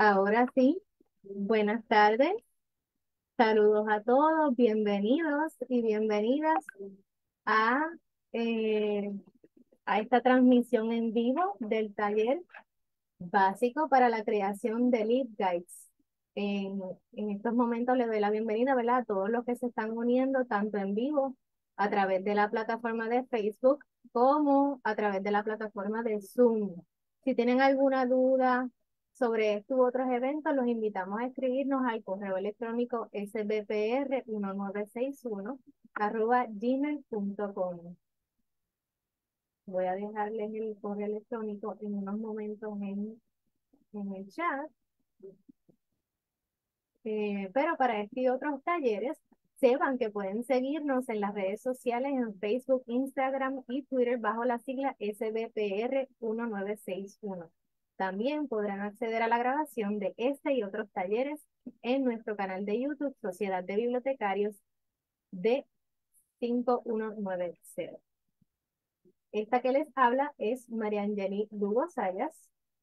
Ahora sí, buenas tardes. Saludos a todos, bienvenidos y bienvenidas a, eh, a esta transmisión en vivo del taller básico para la creación de Lead Guides. En, estos momentos les doy la bienvenida ¿verdad? a todos los que se están uniendo, tanto en vivo a través de la plataforma de Facebook como a través de la plataforma de Zoom. Si tienen alguna duda, sobre estos otros eventos, los invitamos a escribirnos al correo electrónico sbpr1961 arroba gmail.com. Voy a dejarles el correo electrónico en unos momentos en, en el chat. Eh, pero para este y otros talleres, sepan que pueden seguirnos en las redes sociales en Facebook, Instagram y Twitter bajo la sigla SBPR1961. También podrán acceder a la grabación de este y otros talleres en nuestro canal de YouTube Sociedad de Bibliotecarios de 5190. Esta que les habla es María Lugo Sayas,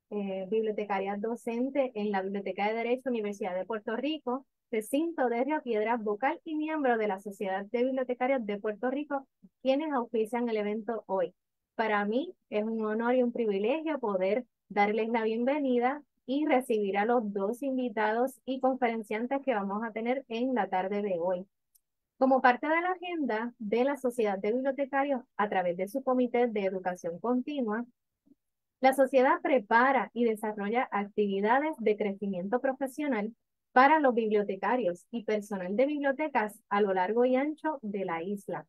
eh, bibliotecaria docente en la Biblioteca de Derecho Universidad de Puerto Rico, recinto de Río Piedras, vocal y miembro de la Sociedad de Bibliotecarios de Puerto Rico, quienes auspician el evento hoy. Para mí es un honor y un privilegio poder darles la bienvenida y recibir a los dos invitados y conferenciantes que vamos a tener en la tarde de hoy. Como parte de la agenda de la Sociedad de Bibliotecarios a través de su Comité de Educación Continua, la sociedad prepara y desarrolla actividades de crecimiento profesional para los bibliotecarios y personal de bibliotecas a lo largo y ancho de la isla.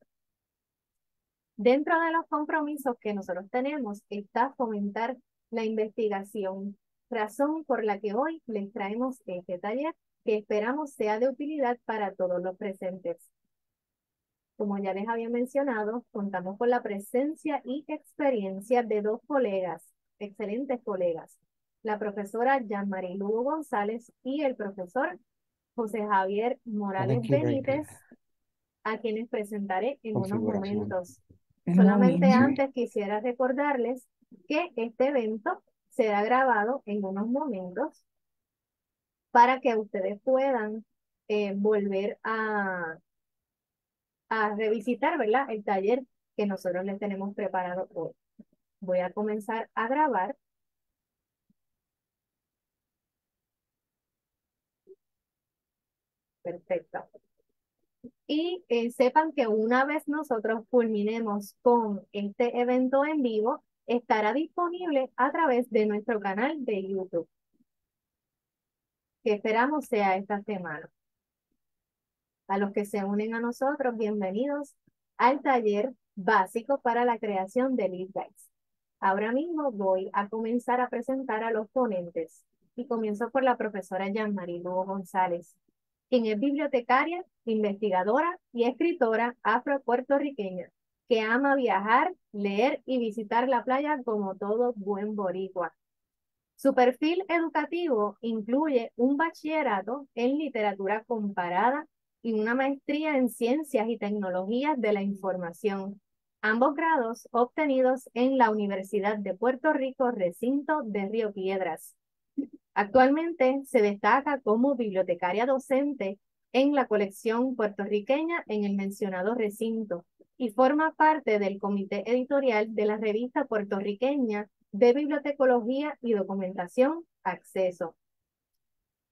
Dentro de los compromisos que nosotros tenemos está fomentar la investigación, razón por la que hoy les traemos este taller que esperamos sea de utilidad para todos los presentes. Como ya les había mencionado, contamos con la presencia y experiencia de dos colegas, excelentes colegas, la profesora Jean-Marie Lugo González y el profesor José Javier Morales Benítez, a quienes presentaré en unos momentos. Solamente antes quisiera recordarles que este evento será grabado en unos momentos para que ustedes puedan eh, volver a, a revisitar, ¿verdad? El taller que nosotros les tenemos preparado hoy. Voy a comenzar a grabar. Perfecto. Y eh, sepan que una vez nosotros culminemos con este evento en vivo, estará disponible a través de nuestro canal de YouTube, que esperamos sea esta semana. A los que se unen a nosotros, bienvenidos al taller básico para la creación de Lead Ahora mismo voy a comenzar a presentar a los ponentes y comienzo por la profesora Marie Lugo González, quien es bibliotecaria, investigadora y escritora afro que ama viajar, leer y visitar la playa como todo buen boricua. Su perfil educativo incluye un bachillerato en literatura comparada y una maestría en ciencias y tecnologías de la información, ambos grados obtenidos en la Universidad de Puerto Rico, recinto de Río Piedras. Actualmente se destaca como bibliotecaria docente en la colección puertorriqueña en el mencionado recinto, y forma parte del comité editorial de la revista puertorriqueña de Bibliotecología y Documentación Acceso.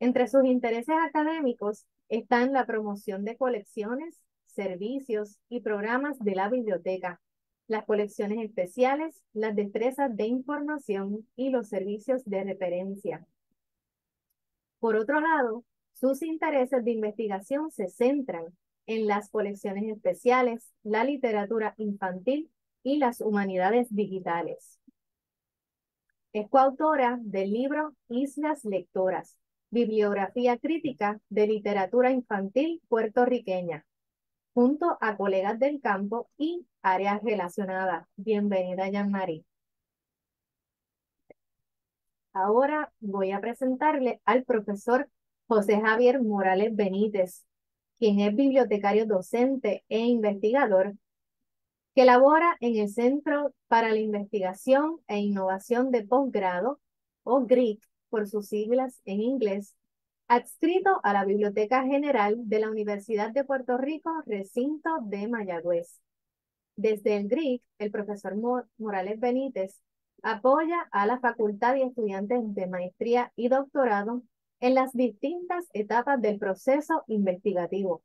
Entre sus intereses académicos están la promoción de colecciones, servicios y programas de la biblioteca, las colecciones especiales, las destrezas de información y los servicios de referencia. Por otro lado, sus intereses de investigación se centran en las colecciones especiales, la literatura infantil y las humanidades digitales. Es coautora del libro Islas Lectoras, Bibliografía Crítica de Literatura Infantil Puertorriqueña, junto a colegas del campo y áreas relacionadas. Bienvenida, Jan marie Ahora voy a presentarle al profesor José Javier Morales Benítez, quien es bibliotecario docente e investigador, que labora en el Centro para la Investigación e Innovación de Postgrado, o GRIC por sus siglas en inglés, adscrito a la Biblioteca General de la Universidad de Puerto Rico, recinto de Mayagüez. Desde el GRIC, el profesor Morales Benítez apoya a la Facultad y estudiantes de maestría y doctorado en las distintas etapas del proceso investigativo.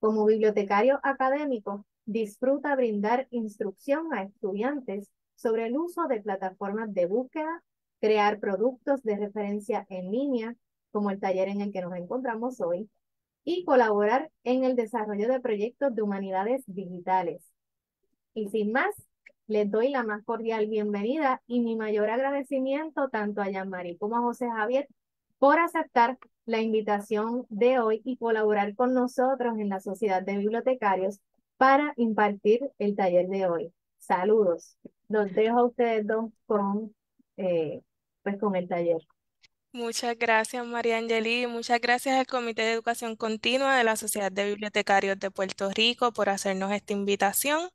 Como bibliotecario académico, disfruta brindar instrucción a estudiantes sobre el uso de plataformas de búsqueda, crear productos de referencia en línea, como el taller en el que nos encontramos hoy, y colaborar en el desarrollo de proyectos de humanidades digitales. Y sin más, les doy la más cordial bienvenida y mi mayor agradecimiento tanto a Yanmari como a José Javier por aceptar la invitación de hoy y colaborar con nosotros en la Sociedad de Bibliotecarios para impartir el taller de hoy. Saludos. Los dejo a ustedes dos con, eh, pues con el taller. Muchas gracias, María Angelí. Muchas gracias al Comité de Educación Continua de la Sociedad de Bibliotecarios de Puerto Rico por hacernos esta invitación.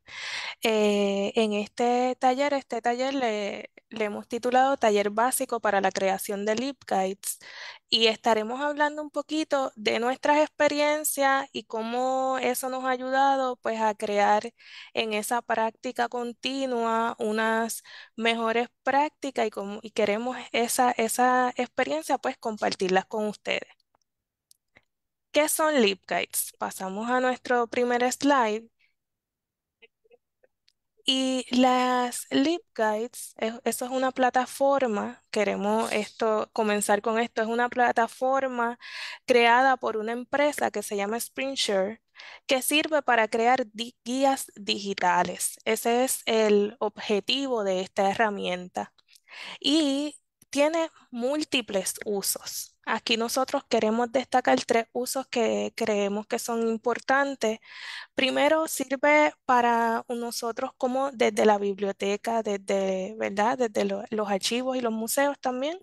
Eh, en este taller, este taller le, le hemos titulado Taller Básico para la Creación de LibGuides y estaremos hablando un poquito de nuestras experiencias y cómo eso nos ha ayudado pues a crear en esa práctica continua unas mejores prácticas y, y queremos esa, esa experiencia pues compartirlas con ustedes. ¿Qué son lip Pasamos a nuestro primer slide. Y las LibGuides, Guides, eh, eso es una plataforma, queremos esto, comenzar con esto, es una plataforma creada por una empresa que se llama SpringShare, que sirve para crear guías digitales. Ese es el objetivo de esta herramienta. Y tiene múltiples usos. Aquí nosotros queremos destacar tres usos que creemos que son importantes. Primero, sirve para nosotros como desde la biblioteca, desde, ¿verdad? desde los archivos y los museos también,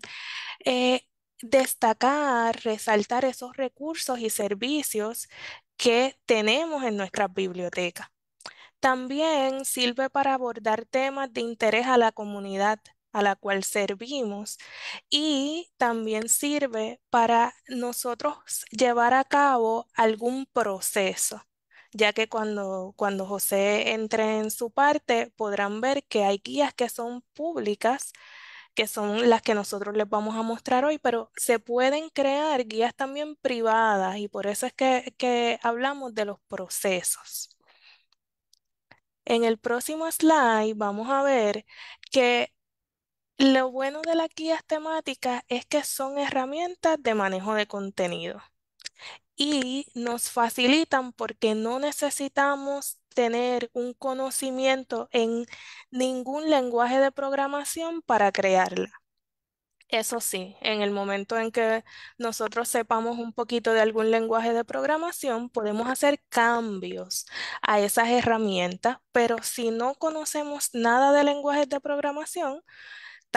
eh, destacar, resaltar esos recursos y servicios que tenemos en nuestra biblioteca. También sirve para abordar temas de interés a la comunidad a la cual servimos y también sirve para nosotros llevar a cabo algún proceso ya que cuando, cuando José entre en su parte podrán ver que hay guías que son públicas, que son las que nosotros les vamos a mostrar hoy, pero se pueden crear guías también privadas y por eso es que, que hablamos de los procesos. En el próximo slide vamos a ver que lo bueno de las guías temáticas es que son herramientas de manejo de contenido y nos facilitan porque no necesitamos tener un conocimiento en ningún lenguaje de programación para crearla. Eso sí, en el momento en que nosotros sepamos un poquito de algún lenguaje de programación, podemos hacer cambios a esas herramientas, pero si no conocemos nada de lenguajes de programación,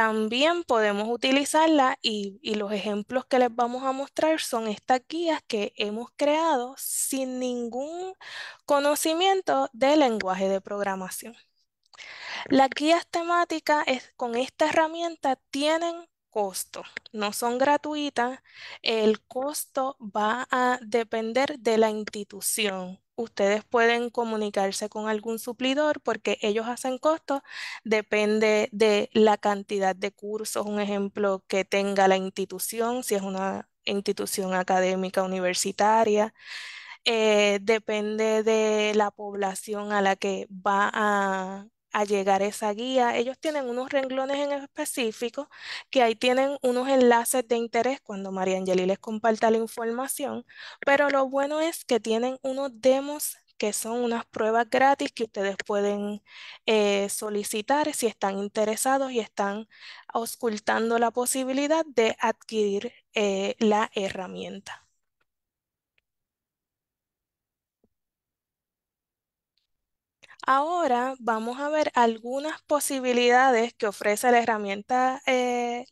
también podemos utilizarla y, los ejemplos que les vamos a mostrar son estas guías que hemos creado sin ningún conocimiento de lenguaje de programación. Las guías temáticas es, con esta herramienta tienen costo. No son gratuitas. El costo va a depender de la institución. Ustedes pueden comunicarse con algún suplidor porque ellos hacen costos, depende de la cantidad de cursos, un ejemplo que tenga la institución, si es una institución académica universitaria, eh, depende de la población a la que va a a llegar esa guía. Ellos tienen unos renglones en específico que ahí tienen unos enlaces de interés cuando María Angelí les comparta la información, pero lo bueno es que tienen unos demos que son unas pruebas gratis que ustedes pueden eh, solicitar si están interesados y están auscultando la posibilidad de adquirir eh, la herramienta. Ahora vamos a ver algunas posibilidades que ofrece la herramienta eh,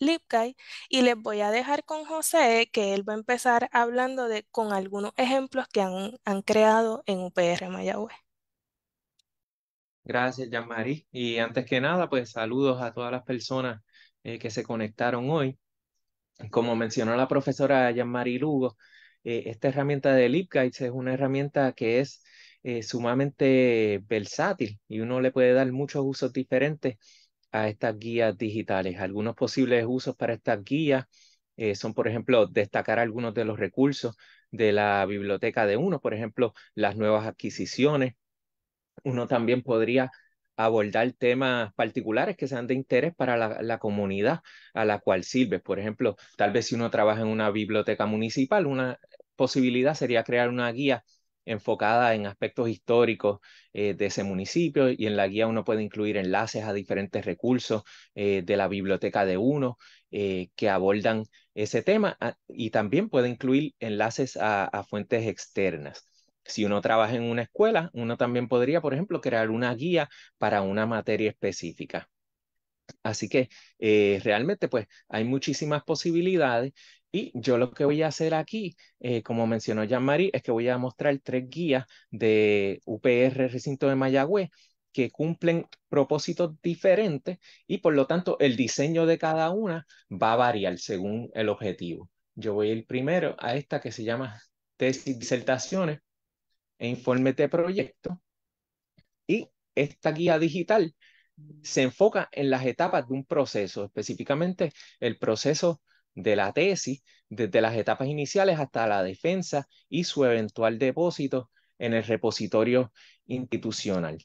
y les voy a dejar con José que él va a empezar hablando de, con algunos ejemplos que han, creado en UPR Mayagüez. Gracias, Yamari. Y antes que nada, pues saludos a todas las personas eh, que se conectaron hoy. Como mencionó la profesora Yamari Lugo, eh, esta herramienta de LibGuides es una herramienta que es eh, sumamente versátil y uno le puede dar muchos usos diferentes a estas guías digitales. Algunos posibles usos para estas guías eh, son, por ejemplo, destacar algunos de los recursos de la biblioteca de uno, por ejemplo, las nuevas adquisiciones. Uno también podría abordar temas particulares que sean de interés para la, la, comunidad a la cual sirve. Por ejemplo, tal vez si uno trabaja en una biblioteca municipal, una posibilidad sería crear una guía enfocada en aspectos históricos eh, de ese municipio y en la guía uno puede incluir enlaces a diferentes recursos eh, de la biblioteca de uno eh, que abordan ese tema ah, y también puede incluir enlaces a, fuentes externas. Si uno trabaja en una escuela, uno también podría, por ejemplo, crear una guía para una materia específica. Así que realmente pues hay muchísimas posibilidades y yo lo que voy a hacer aquí, eh, como mencionó Jean-Marie, es que voy a mostrar tres guías de UPR Recinto de Mayagüez que cumplen propósitos diferentes y por lo tanto el diseño de cada una va a variar según el objetivo. Yo voy a ir primero a esta que se llama tesis, disertaciones e informes de proyecto y esta guía digital se enfoca en las etapas de un proceso, específicamente el proceso de la tesis, desde las etapas iniciales hasta la defensa y su eventual depósito en el repositorio institucional.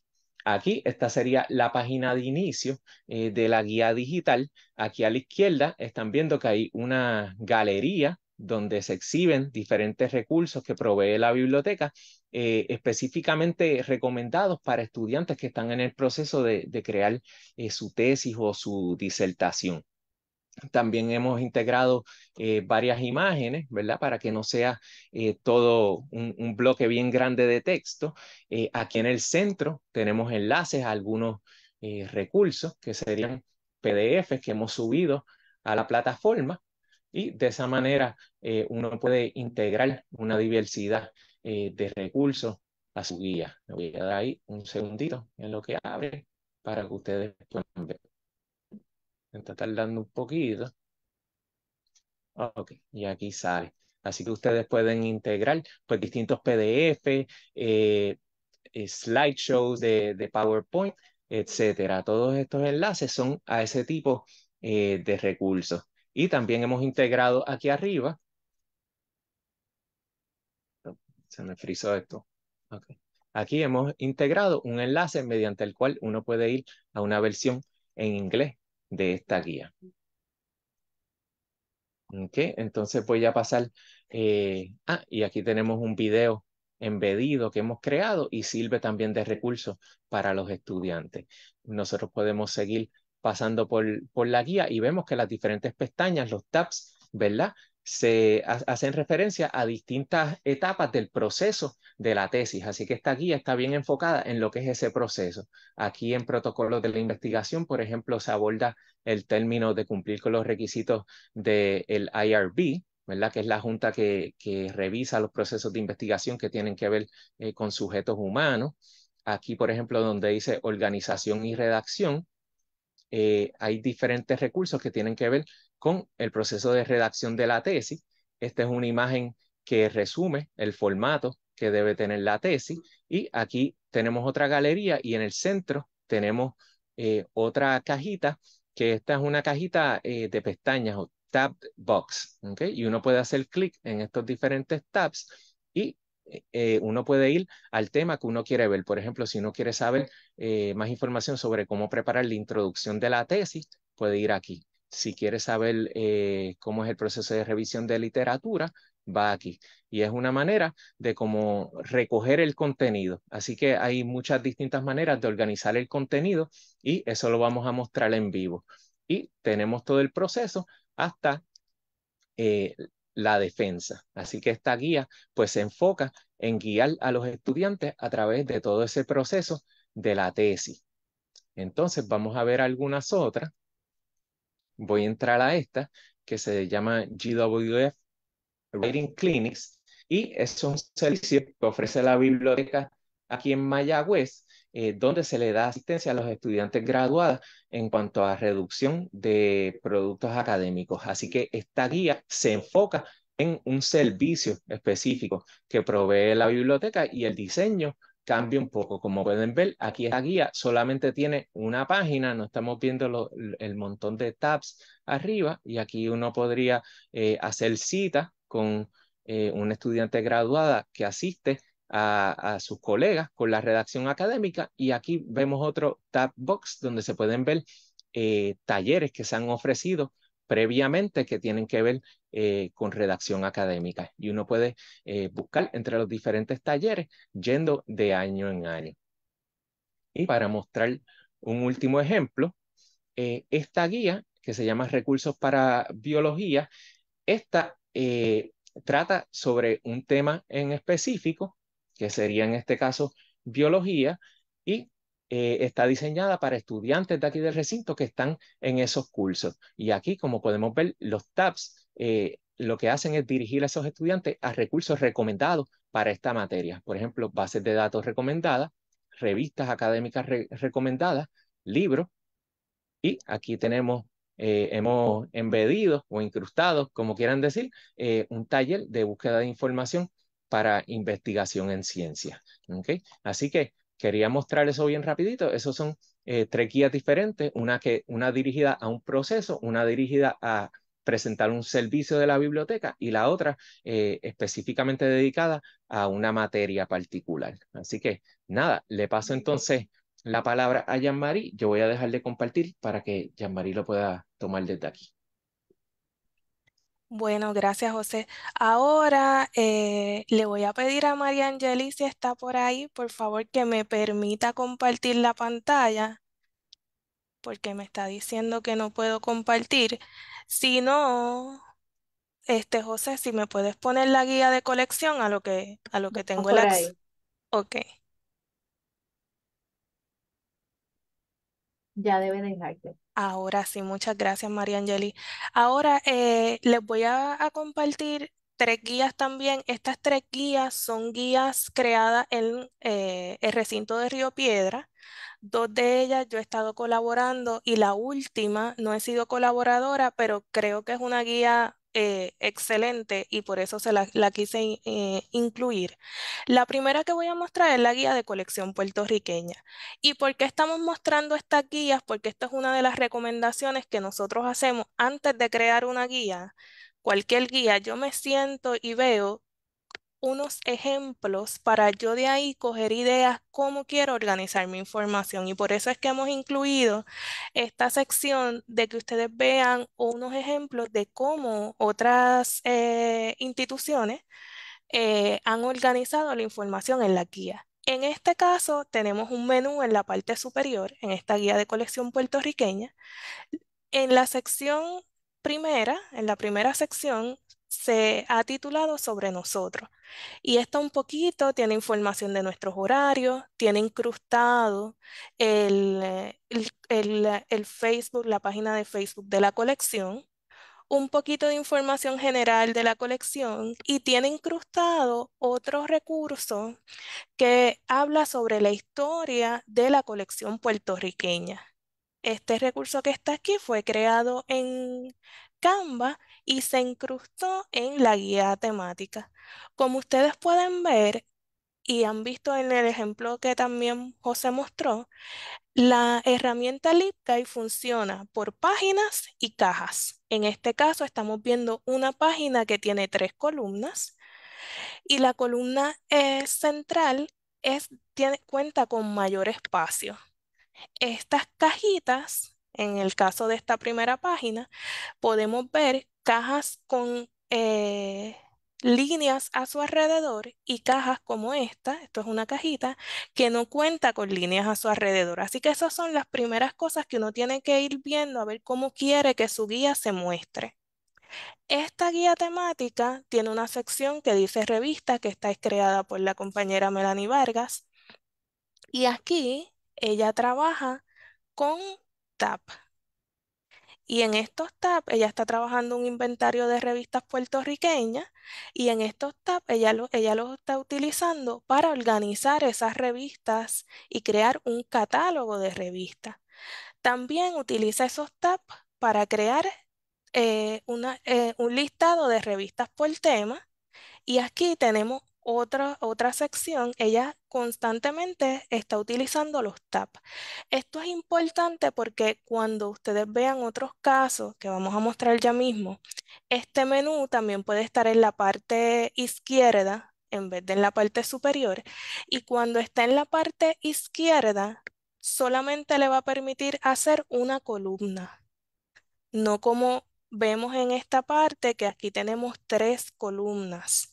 Aquí, esta sería la página de inicio eh, de la guía digital. Aquí a la izquierda están viendo que hay una galería donde se exhiben diferentes recursos que provee la biblioteca, eh, específicamente recomendados para estudiantes que están en el proceso de, crear eh, su tesis o su disertación. También hemos integrado eh, varias imágenes, ¿verdad? Para que no sea eh, todo un, bloque bien grande de texto. Eh, aquí en el centro tenemos enlaces a algunos recursos que serían PDFs que hemos subido a la plataforma y de esa manera uno puede integrar una diversidad de recursos a su guía. Me voy a dar ahí un segundito en lo que abre para que ustedes puedan ver. Está tardando un poquito. Ok, y aquí sale. Así que ustedes pueden integrar pues, distintos PDF, eh, eh, slideshows de, PowerPoint, etc. Todos estos enlaces son a ese tipo eh, de recursos. Y también hemos integrado aquí arriba. Se me frizó esto. Aquí hemos integrado un enlace mediante el cual uno puede ir a una versión en inglés de esta guía. Ok, entonces voy a pasar. Eh, ah, y aquí tenemos un video embedido que hemos creado y sirve también de recurso para los estudiantes. Nosotros podemos seguir pasando por, por la guía y vemos que las diferentes pestañas, los tabs, ¿verdad? se hacen referencia a distintas etapas del proceso de la tesis, así que esta guía está bien enfocada en lo que es ese proceso. Aquí en protocolos de la investigación, por ejemplo, se aborda el término de cumplir con los requisitos del IRB, ¿verdad? que es la junta que, revisa los procesos de investigación que tienen que ver eh, con sujetos humanos. Aquí, por ejemplo, donde dice organización y redacción, eh, hay diferentes recursos que tienen que ver con el proceso de redacción de la tesis. Esta es una imagen que resume el formato que debe tener la tesis y aquí tenemos otra galería y en el centro tenemos eh, otra cajita que esta es una cajita eh, de pestañas o tab box, Y uno puede hacer clic en estos diferentes tabs y eh, uno puede ir al tema que uno quiere ver. Por ejemplo, si uno quiere saber más información sobre cómo preparar la introducción de la tesis, puede ir aquí si quieres saber eh, cómo es el proceso de revisión de literatura, va aquí. Y es una manera de cómo recoger el contenido. Así que hay muchas distintas maneras de organizar el contenido y eso lo vamos a mostrar en vivo. Y tenemos todo el proceso hasta eh, la defensa. Así que esta guía pues se enfoca en guiar a los estudiantes a través de todo ese proceso de la tesis. Entonces vamos a ver algunas otras voy a entrar a esta que se llama GWF Writing Clinics y es un servicio que ofrece la biblioteca aquí en Mayagüez, eh, donde se le da asistencia a los estudiantes graduados en cuanto a reducción de productos académicos. Así que esta guía se enfoca en un servicio específico que provee la biblioteca y el diseño cambia un poco. Como pueden ver, aquí esta guía solamente tiene una página, no estamos viendo el montón de tabs arriba y aquí uno podría eh, hacer cita con eh, un estudiante graduada que asiste a, sus colegas con la redacción académica y aquí vemos otro tab box donde se pueden ver eh, talleres que se han ofrecido previamente que tienen que ver eh, con redacción académica. Y uno puede eh, buscar entre los diferentes talleres yendo de año en año. Y para mostrar un último ejemplo, eh, esta guía que se llama Recursos para Biología, esta trata sobre un tema en específico, que sería en este caso biología, y eh, está diseñada para estudiantes de aquí del recinto que están en esos cursos. Y aquí, como podemos ver, los tabs eh, lo que hacen es dirigir a esos estudiantes a recursos recomendados para esta materia. Por ejemplo, bases de datos recomendadas, revistas académicas recomendadas, libros. Y aquí tenemos eh, hemos embedido o incrustado, como quieran decir, un taller de búsqueda de información para investigación en ciencia. Así que quería mostrar eso bien rapidito. Esos son eh, tres guías diferentes, una, que, una dirigida a un proceso, una dirigida a presentar un servicio de la biblioteca y la otra eh, específicamente dedicada a una materia particular. Así que nada, le paso entonces la palabra a Jean-Marie. Yo voy a dejar de compartir para que Jean-Marie lo pueda tomar desde aquí. Bueno, gracias, José. Ahora eh, le voy a pedir a María Angeli, si está por ahí, por favor, que me permita compartir la pantalla, porque me está diciendo que no puedo compartir. Si no, este, José, si me puedes poner la guía de colección a lo que, a lo que tengo el acceso. Ok. Ya debe dejarte. Ahora sí, muchas gracias, María Angeli. Ahora eh, les voy a, compartir tres guías también. Estas tres guías son guías creadas en eh, el recinto de Río Piedra. Dos de ellas yo he estado colaborando y la última no he sido colaboradora, pero creo que es una guía eh, excelente y por eso se la, quise eh, incluir. La primera que voy a mostrar es la guía de colección puertorriqueña. ¿Y por qué estamos mostrando estas guías? Porque esta es una de las recomendaciones que nosotros hacemos antes de crear una guía. Cualquier guía, yo me siento y veo unos ejemplos para yo de ahí coger ideas cómo quiero organizar mi información. Y por eso es que hemos incluido esta sección de que ustedes vean unos ejemplos de cómo otras eh, instituciones eh, han organizado la información en la guía. En este caso tenemos un menú en la parte superior, en esta guía de colección puertorriqueña. En la sección primera, en la primera sección, se ha titulado sobre nosotros. Y está un poquito tiene información de nuestros horarios, tiene incrustado el, eh, eh, el Facebook, la página de Facebook de la colección, un poquito de información general de la colección y tiene incrustado otro recurso que habla sobre la historia de la colección puertorriqueña. Este recurso que está aquí fue creado en Canva y se incrustó en la guía temática. Como ustedes pueden ver y han visto en el ejemplo que también José mostró, la herramienta y funciona por páginas y cajas. En este caso estamos viendo una página que tiene tres columnas y la columna eh, central es, tiene, cuenta con mayor espacio. Estas cajitas, en el caso de esta primera página, podemos ver cajas con eh, líneas a su alrededor y cajas como esta, esto es una cajita, que no cuenta con líneas a su alrededor. Así que esas son las primeras cosas que uno tiene que ir viendo a ver cómo quiere que su guía se muestre. Esta guía temática tiene una sección que dice revista, que está creada por la compañera Melanie Vargas. Y aquí ella trabaja con TAP, y en estos tabs, ella está trabajando un inventario de revistas puertorriqueñas y en estos tabs ella, ella los está utilizando para organizar esas revistas y crear un catálogo de revistas. También utiliza esos tabs para crear eh, eh, un listado de revistas por tema. Y aquí tenemos otra, otra sección, ella constantemente está utilizando los tabs. Esto es importante porque cuando ustedes vean otros casos que vamos a mostrar ya mismo, este menú también puede estar en la parte izquierda en vez de en la parte superior. Y cuando está en la parte izquierda, solamente le va a permitir hacer una columna. No como vemos en esta parte que aquí tenemos tres columnas.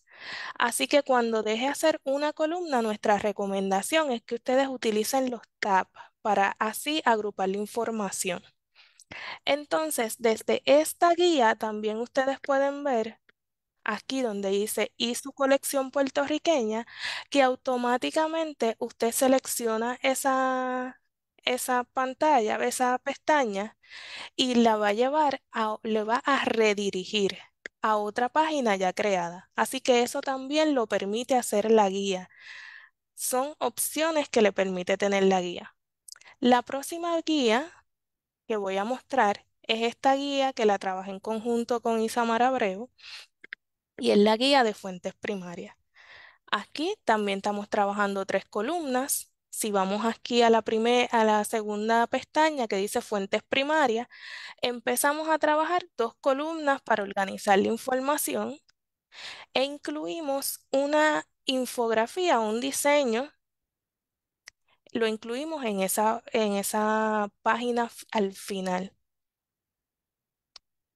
Así que cuando deje hacer una columna, nuestra recomendación es que ustedes utilicen los tabs para así agrupar la información. Entonces, desde esta guía también ustedes pueden ver aquí donde dice y su colección puertorriqueña, que automáticamente usted selecciona esa, esa pantalla, esa pestaña y la va a llevar, le va a redirigir a otra página ya creada. Así que eso también lo permite hacer la guía. Son opciones que le permite tener la guía. La próxima guía que voy a mostrar es esta guía que la trabajé en conjunto con Isamara Abreu y es la guía de fuentes primarias. Aquí también estamos trabajando tres columnas si vamos aquí a la, a la segunda pestaña que dice fuentes primarias, empezamos a trabajar dos columnas para organizar la información e incluimos una infografía, un diseño, lo incluimos en esa, en esa página al final.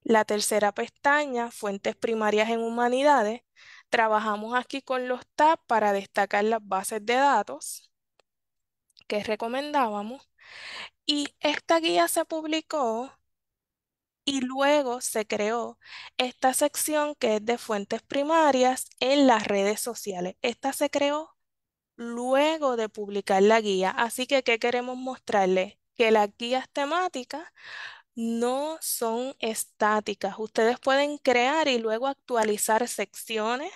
La tercera pestaña, fuentes primarias en humanidades, trabajamos aquí con los tabs para destacar las bases de datos que recomendábamos. Y esta guía se publicó y luego se creó esta sección que es de fuentes primarias en las redes sociales. Esta se creó luego de publicar la guía. Así que, ¿qué queremos mostrarles? Que las guías temáticas no son estáticas. Ustedes pueden crear y luego actualizar secciones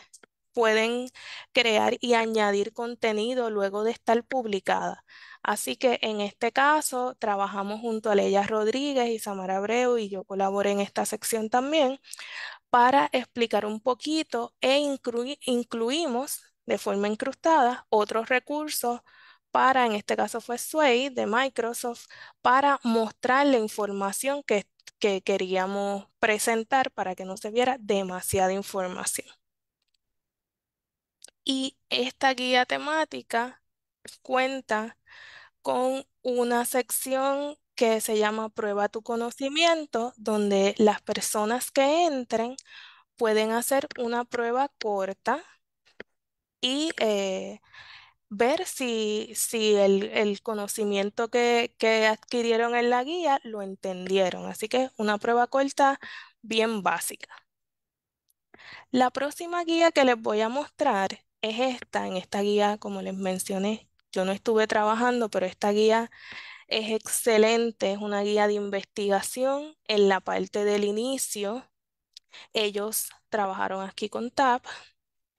pueden crear y añadir contenido luego de estar publicada. Así que en este caso trabajamos junto a Leia Rodríguez y Samara Abreu y yo colaboré en esta sección también para explicar un poquito e incluimos de forma incrustada otros recursos para, en este caso fue Sway de Microsoft, para mostrar la información que, que queríamos presentar para que no se viera demasiada información. Y esta guía temática cuenta con una sección que se llama Prueba tu conocimiento, donde las personas que entren pueden hacer una prueba corta y eh, ver si, si el, conocimiento que, que adquirieron en la guía lo entendieron. Así que una prueba corta bien básica. La próxima guía que les voy a mostrar es esta. En esta guía, como les mencioné, yo no estuve trabajando, pero esta guía es excelente, es una guía de investigación. En la parte del inicio, ellos trabajaron aquí con TAP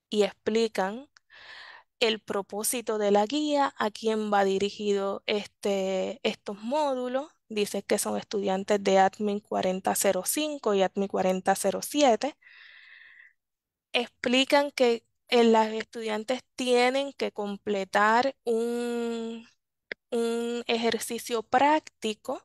y explican el propósito de la guía, a quién va dirigido este, estos módulos. Dice que son estudiantes de Admin 4005 y Admin 4007. Explican que las estudiantes tienen que completar un, un ejercicio práctico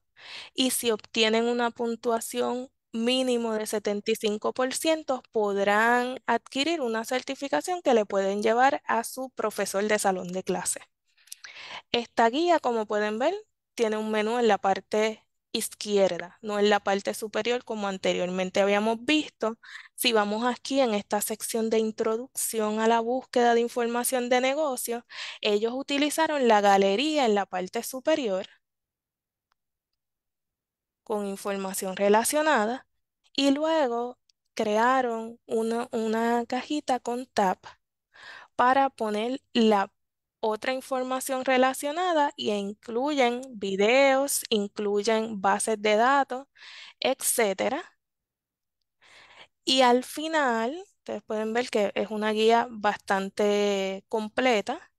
y si obtienen una puntuación mínimo de 75%, podrán adquirir una certificación que le pueden llevar a su profesor de salón de clase. Esta guía, como pueden ver, tiene un menú en la parte izquierda, no en la parte superior como anteriormente habíamos visto. Si vamos aquí en esta sección de introducción a la búsqueda de información de negocio, ellos utilizaron la galería en la parte superior con información relacionada y luego crearon una, una cajita con tab para poner la otra información relacionada y incluyen videos, incluyen bases de datos, etc. Y al final, ustedes pueden ver que es una guía bastante completa.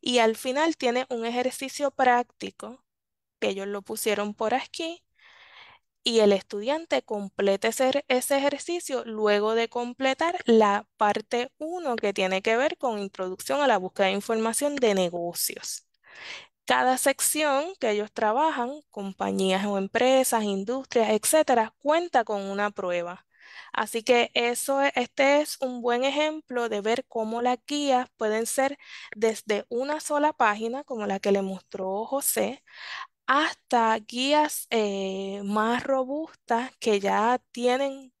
Y al final tiene un ejercicio práctico, que ellos lo pusieron por aquí, y el estudiante complete ese, ejercicio luego de completar la parte 1 que tiene que ver con introducción a la búsqueda de información de negocios. Cada sección que ellos trabajan, compañías o empresas, industrias, etcétera, cuenta con una prueba. Así que eso, e, este es un buen ejemplo de ver cómo las guías pueden ser desde una sola página, como la que le mostró José, hasta guías eh, más robustas que ya tienen,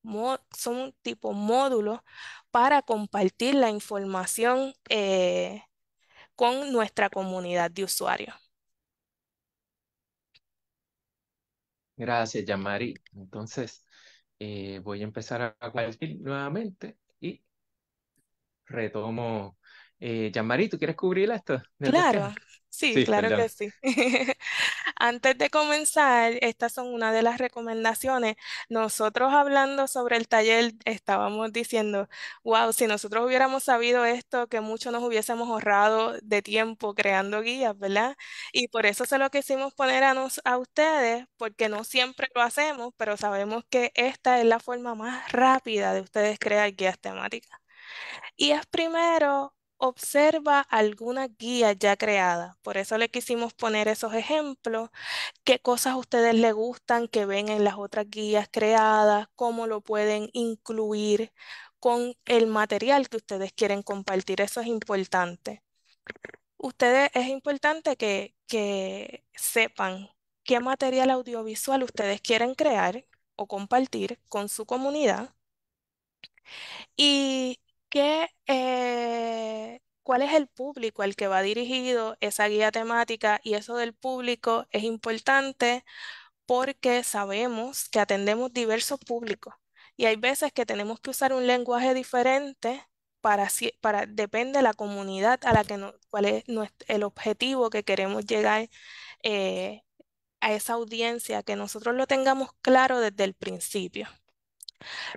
son tipo módulos para compartir la información eh, con nuestra comunidad de usuarios. Gracias, Yamari. Entonces, eh, voy a empezar a compartir nuevamente y retomo. Yamari, ¿tú quieres cubrir esto? Claro, sí, claro que sí. Antes de comenzar, estas son una de las recomendaciones. Nosotros hablando sobre el taller estábamos diciendo, wow, si nosotros hubiéramos sabido esto, que mucho nos hubiésemos ahorrado de tiempo creando guías, ¿verdad? Y por eso se lo quisimos poner a, a ustedes, porque no siempre lo hacemos, pero sabemos que esta es la forma más rápida de ustedes crear guías temáticas. Y es primero observa alguna guía ya creada. Por eso le quisimos poner esos ejemplos, qué cosas a ustedes les gustan que ven en las otras guías creadas, cómo lo pueden incluir con el material que ustedes quieren compartir. Eso es importante. Ustedes es importante que, que sepan qué material audiovisual ustedes quieren crear o compartir con su comunidad y eh, cuál es el público al que va dirigido esa guía temática y eso del público es importante porque sabemos que atendemos diversos públicos y hay veces que tenemos que usar un lenguaje diferente para, para depende de la comunidad a la que cuál es el objetivo que queremos llegar eh, a esa audiencia, que nosotros lo tengamos claro desde el principio.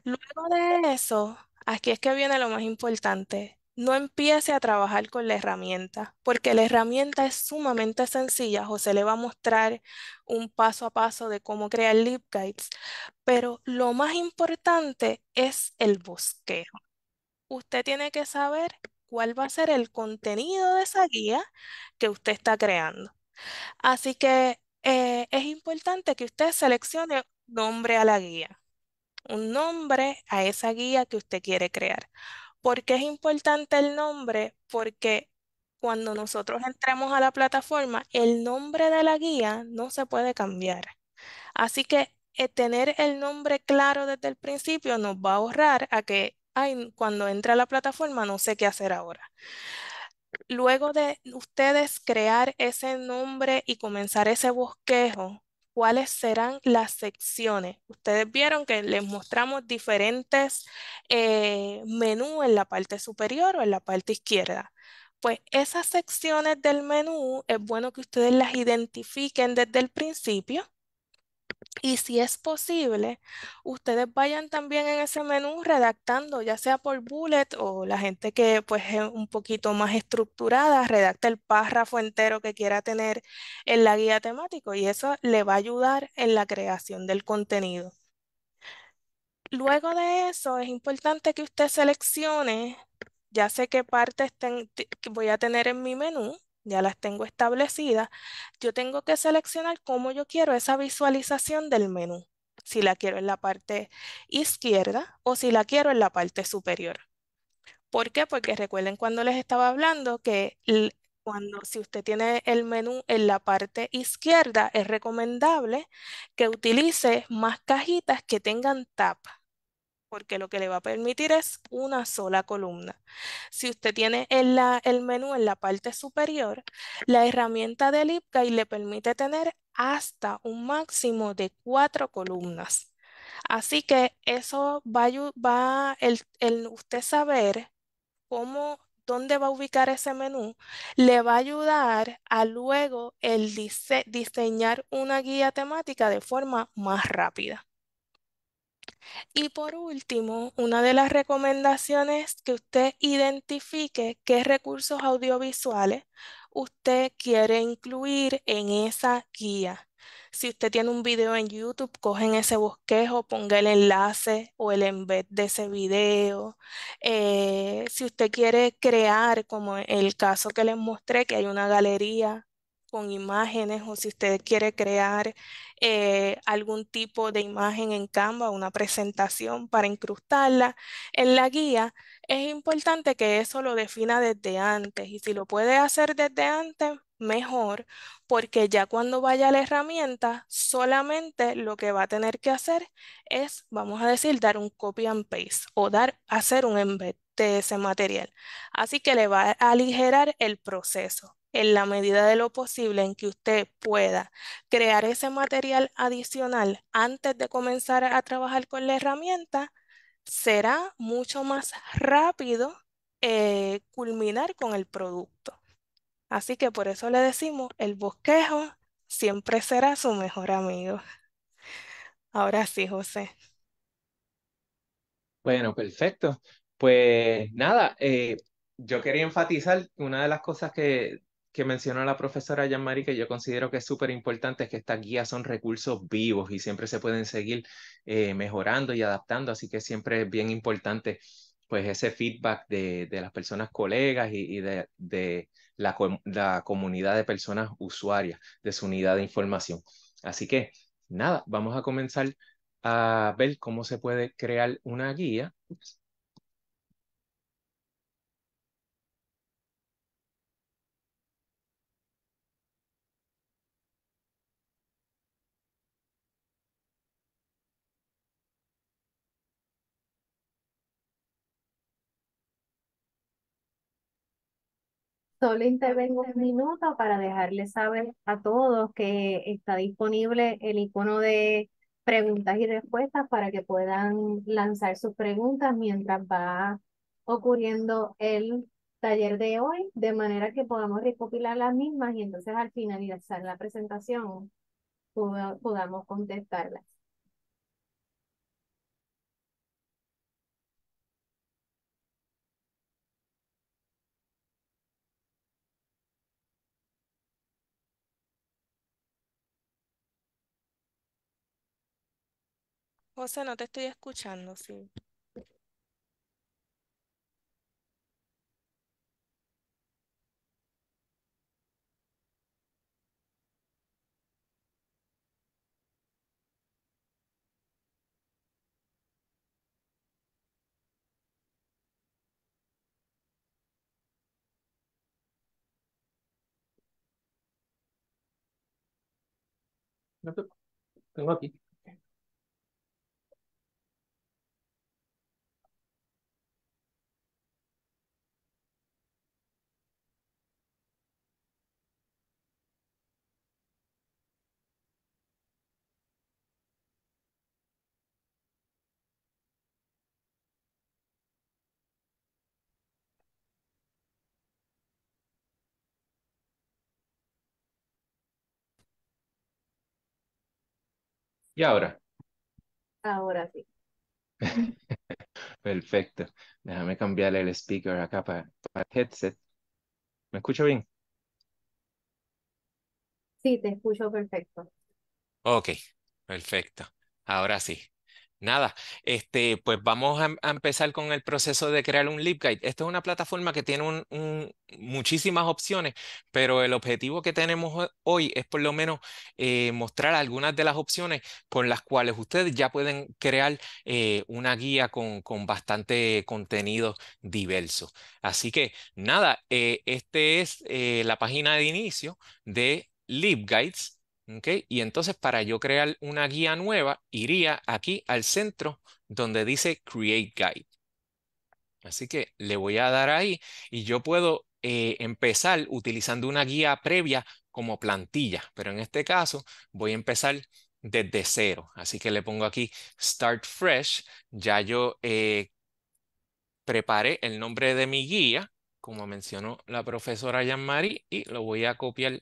Luego de eso, aquí es que viene lo más importante. No empiece a trabajar con la herramienta, porque la herramienta es sumamente sencilla. José le va a mostrar un paso a paso de cómo crear LibGuides, pero lo más importante es el bosqueo. Usted tiene que saber cuál va a ser el contenido de esa guía que usted está creando. Así que eh, es importante que usted seleccione nombre a la guía un nombre a esa guía que usted quiere crear. ¿Por qué es importante el nombre? Porque cuando nosotros entremos a la plataforma, el nombre de la guía no se puede cambiar. Así que eh, tener el nombre claro desde el principio nos va a ahorrar a que cuando entre a la plataforma no sé qué hacer ahora. Luego de ustedes crear ese nombre y comenzar ese bosquejo, cuáles serán las secciones. Ustedes vieron que les mostramos diferentes eh, menús en la parte superior o en la parte izquierda. Pues esas secciones del menú es bueno que ustedes las identifiquen desde el principio y si es posible, ustedes vayan también en ese menú redactando, ya sea por bullet o la gente que pues, es un poquito más estructurada, redacta el párrafo entero que quiera tener en la guía temático y eso le va a ayudar en la creación del contenido. Luego de eso, es importante que usted seleccione, ya sé qué parte voy a tener en mi menú, ya las tengo establecidas, yo tengo que seleccionar cómo yo quiero esa visualización del menú, si la quiero en la parte izquierda o si la quiero en la parte superior. ¿Por qué? Porque recuerden cuando les estaba hablando que cuando si usted tiene el menú en la parte izquierda, es recomendable que utilice más cajitas que tengan tap porque lo que le va a permitir es una sola columna. Si usted tiene el, menú en la parte superior, la herramienta de y le permite tener hasta un máximo de cuatro columnas. Así que eso va, a usted saber cómo dónde va a ubicar ese menú, le va a ayudar a luego el diseñar una guía temática de forma más rápida. Y por último, una de las recomendaciones es que usted identifique qué recursos audiovisuales usted quiere incluir en esa guía. Si usted tiene un video en YouTube, cogen ese bosquejo, ponga el enlace o el embed de ese video. Eh, si usted quiere crear, como el caso que les mostré, que hay una galería con imágenes o si usted quiere crear eh, algún tipo de imagen en Canva, una presentación para incrustarla en la guía, es importante que eso lo defina desde antes y si lo puede hacer desde antes, mejor, porque ya cuando vaya a la herramienta, solamente lo que va a tener que hacer es, vamos a decir, dar un copy and paste o dar, hacer un embed de ese material. Así que le va a aligerar el proceso en la medida de lo posible en que usted pueda crear ese material adicional antes de comenzar a trabajar con la herramienta, será mucho más rápido eh, culminar con el producto. Así que por eso le decimos, el bosquejo siempre será su mejor amigo. Ahora sí, José. Bueno, perfecto. Pues nada, eh, yo quería enfatizar una de las cosas que que mencionó la profesora Jean-Marie, que yo considero que es súper importante, es que estas guías son recursos vivos y siempre se pueden seguir eh, mejorando y adaptando, así que siempre es bien importante pues ese feedback de, las personas colegas y, de, la, la, comunidad de personas usuarias de su unidad de información. Así que, nada, vamos a comenzar a ver cómo se puede crear una guía pues, Solo intervengo un minuto para dejarles saber a todos que está disponible el icono de preguntas y respuestas para que puedan lanzar sus preguntas mientras va ocurriendo el taller de hoy, de manera que podamos recopilar las mismas y entonces al finalizar la presentación podamos contestarlas. José, no te estoy escuchando, sí. No te- Tengo aquí. ¿Y ahora? Ahora sí. Perfecto. Déjame cambiarle el speaker acá para, para el headset. ¿Me escucho bien? Sí, te escucho perfecto. Ok, perfecto. Ahora sí. Nada, este, pues vamos em, a, empezar con el proceso de crear un LibGuide. Esta es una plataforma que tiene muchísimas opciones, pero el objetivo que tenemos hoy es por lo menos eh, mostrar algunas de las opciones con las cuales ustedes ya pueden crear eh, una guía con, bastante contenido diverso. Así que nada, eh, esta es la página de inicio de LibGuides. Y entonces para yo crear una guía nueva, iría aquí al centro donde dice Create Guide. Así que le voy a dar ahí y yo puedo eh, empezar utilizando una guía previa como plantilla, pero en este caso voy a empezar desde cero. Así que le pongo aquí Start Fresh. Ya yo eh, preparé el nombre de mi guía, como mencionó la profesora Jean-Marie, y lo voy a copiar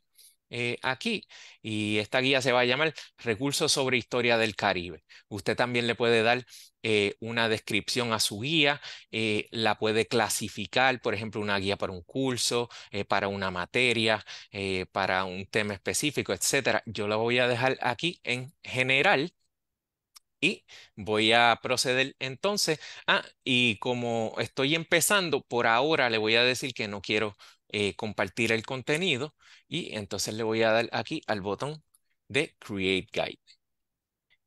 eh, aquí. Y esta guía se va a llamar Recursos sobre Historia del Caribe. Usted también le puede dar eh, una descripción a su guía, eh, la puede clasificar, por ejemplo, una guía para un curso, para una materia, para un tema específico, etcétera. Yo la voy a dejar aquí en general. Y voy a proceder entonces. Ah, y como estoy empezando, por ahora le voy a decir que no quiero eh, compartir el contenido y entonces le voy a dar aquí al botón de Create Guide.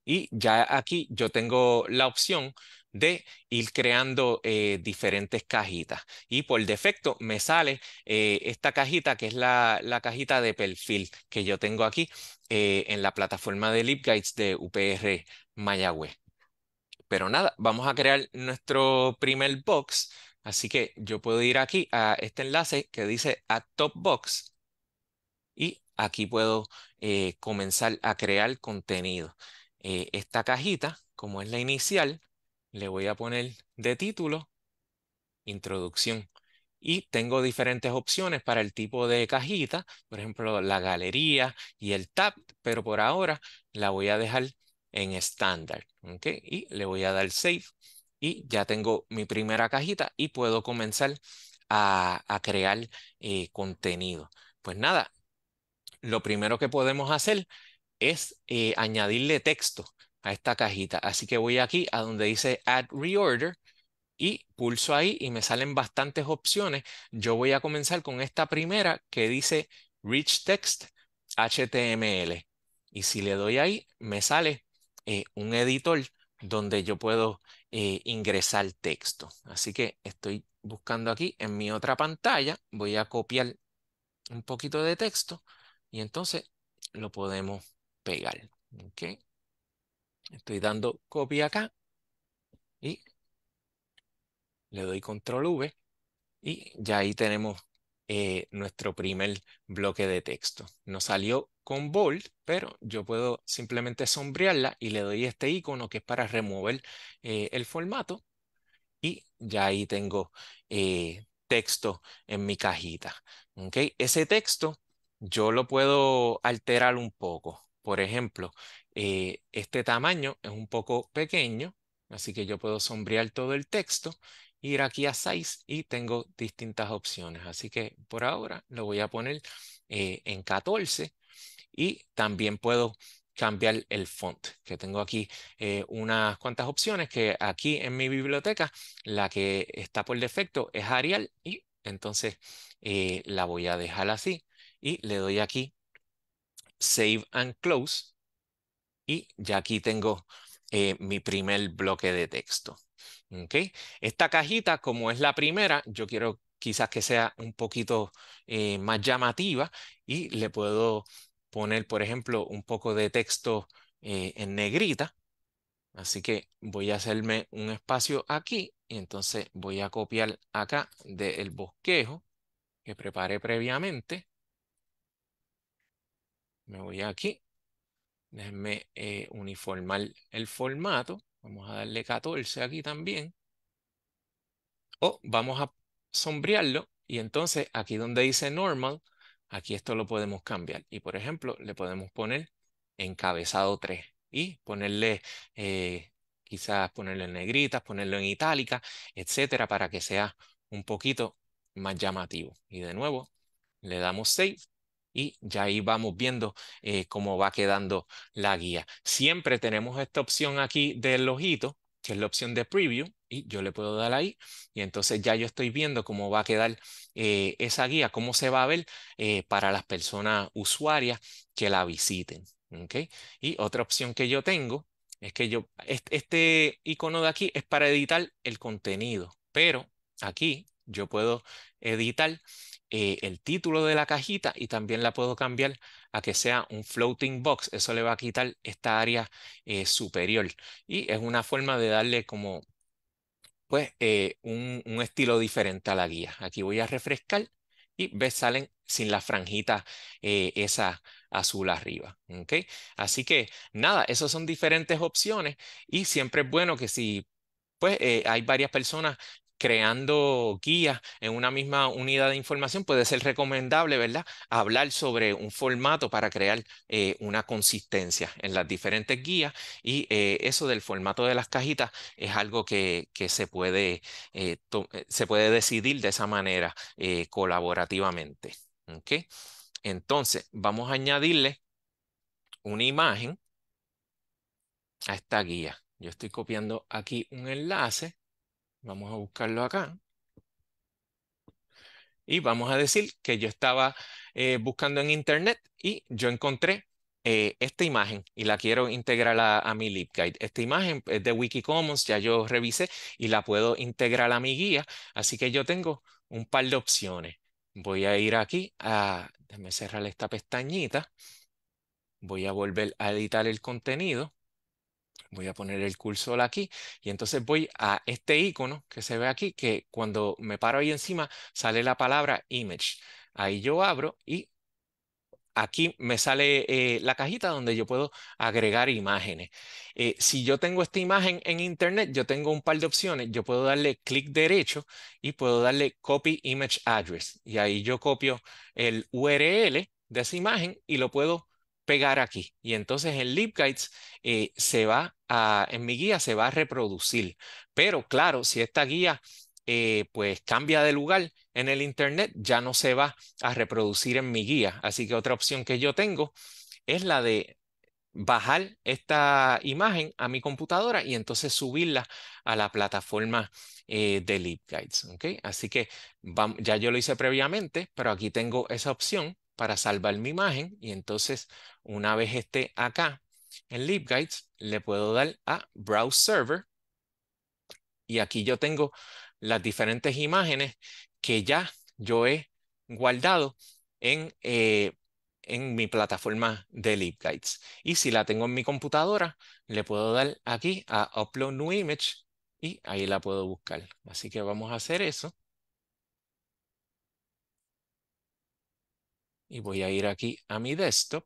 Y ya aquí yo tengo la opción de ir creando eh, diferentes cajitas. Y por defecto me sale eh, esta cajita que es la, cajita de perfil que yo tengo aquí en la plataforma de LibGuides de UPR Mayagüez. Pero nada, vamos a crear nuestro primer box Así que yo puedo ir aquí a este enlace que dice Add Top Box y aquí puedo eh, comenzar a crear contenido. Eh, esta cajita, como es la inicial, le voy a poner de título Introducción. Y tengo diferentes opciones para el tipo de cajita, por ejemplo, la galería y el tab, pero por ahora la voy a dejar en estándar. Y le voy a dar Save y ya tengo mi primera cajita y puedo comenzar a, crear eh, contenido. Pues nada, lo primero que podemos hacer es eh, añadirle texto a esta cajita. Así que voy aquí a donde dice Add Reorder y pulso ahí y me salen bastantes opciones. Yo voy a comenzar con esta primera que dice Rich Text HTML. Y si le doy ahí, me sale eh, un editor donde yo puedo ingresa eh, ingresar texto. Así que estoy buscando aquí en mi otra pantalla, voy a copiar un poquito de texto y entonces lo podemos pegar. Okay, Estoy dando copia acá y le doy control V y ya ahí tenemos eh, nuestro primer bloque de texto. no salió con bold, pero yo puedo simplemente sombrearla y le doy este icono que es para remover eh, el formato y ya ahí tengo eh, texto en mi cajita. ¿Okay? Ese texto yo lo puedo alterar un poco. Por ejemplo, este tamaño es un poco pequeño, así que yo puedo sombrear todo el texto ir aquí a 6 y tengo distintas opciones. Así que por ahora lo voy a poner eh, en 14 y también puedo cambiar el font, que tengo aquí eh, unas cuantas opciones que aquí en mi biblioteca la que está por defecto es Arial y entonces eh, la voy a dejar así y le doy aquí Save and Close y ya aquí tengo mi primer bloque de texto. ¿okay? Esta cajita, como es la primera, yo quiero quizás que sea un poquito eh, más llamativa y le puedo poner, por ejemplo, un poco de texto eh, en negrita. Así que voy a hacerme un espacio aquí y entonces voy a copiar acá del bosquejo que preparé previamente. Me voy aquí. Déjenme eh, uniformar el formato. Vamos a darle 14 aquí también. O vamos a sombrearlo y entonces aquí donde dice normal, aquí esto lo podemos cambiar. Y por ejemplo, le podemos poner encabezado 3 y ponerle eh, quizás ponerle en negritas, ponerlo en itálica, etcétera, para que sea un poquito más llamativo. Y de nuevo, le damos save y ya ahí vamos viendo eh, cómo va quedando la guía. Siempre tenemos esta opción aquí del ojito, que es la opción de preview, y yo le puedo dar ahí, y entonces ya yo estoy viendo cómo va a quedar eh, esa guía, cómo se va a ver eh, para las personas usuarias que la visiten. Y otra opción que yo tengo es que yo, este icono de aquí es para editar el contenido, pero aquí yo puedo editar eh, el título de la cajita y también la puedo cambiar a que sea un floating box. Eso le va a quitar esta área eh, superior. Y es una forma de darle como pues eh, un, estilo diferente a la guía. Aquí voy a refrescar y ves salen sin la franjita esa azul arriba. Así que nada, esas son diferentes opciones y siempre es bueno que si pues hay varias personas creando guías en una misma unidad de información, puede ser recomendable, ¿verdad? Hablar sobre un formato para crear eh, una consistencia en las diferentes guías y eh, eso del formato de las cajitas es algo que, se, puede, eh, se puede decidir de esa manera colaborativamente. Entonces, vamos a añadirle una imagen a esta guía. Yo estoy copiando aquí un enlace Vamos a buscarlo acá. Y vamos a decir que yo estaba eh, buscando en internet y yo encontré eh, esta imagen y la quiero integrar a, a, mi LibGuide. Esta imagen es de Wikicommons, ya yo revisé y la puedo integrar a mi guía. Así que yo tengo un par de opciones. Voy a ir aquí a, déjame cerrar esta pestañita. Voy a volver a editar el contenido voy a poner el cursor aquí y entonces voy a este icono que se ve aquí, que cuando me paro ahí encima sale la palabra image. Ahí yo abro y aquí me sale eh, la cajita donde yo puedo agregar imágenes. Eh, si yo tengo esta imagen en internet, yo tengo un par de opciones. Yo puedo darle clic derecho y puedo darle copy image address. Y ahí yo copio el URL de esa imagen y lo puedo pegar aquí. Y entonces en LibGuides eh, se va Ah, en mi guía se va a reproducir. Pero claro, si esta guía eh, pues cambia de lugar en el Internet, ya no se va a reproducir en mi guía. Así que otra opción que yo tengo es la de bajar esta imagen a mi computadora y entonces subirla a la plataforma eh, de libguides ok Así que ya yo lo hice previamente, pero aquí tengo esa opción para salvar mi imagen y entonces una vez esté acá, en LibGuides le puedo dar a Browse Server y aquí yo tengo las diferentes imágenes que ya yo he guardado en, eh, en mi plataforma de LibGuides. Y si la tengo en mi computadora, le puedo dar aquí a Upload New Image y ahí la puedo buscar. Así que vamos a hacer eso. Y voy a ir aquí a mi desktop.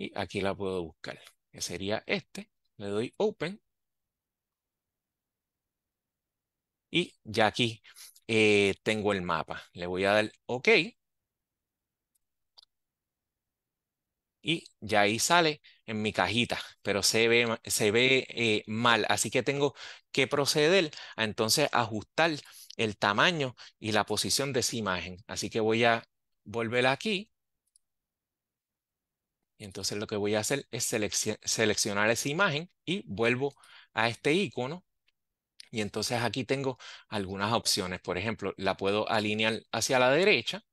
Y aquí la puedo buscar, que sería este. Le doy Open. Y ya aquí eh, tengo el mapa. Le voy a dar OK. y ya ahí sale en mi cajita, pero se ve, se ve eh, mal, así que tengo que proceder a entonces ajustar el tamaño y la posición de esa imagen. Así que voy a volver aquí y entonces lo que voy a hacer es seleccionar esa imagen y vuelvo a este icono. Y entonces aquí tengo algunas opciones. Por ejemplo, la puedo alinear hacia la derecha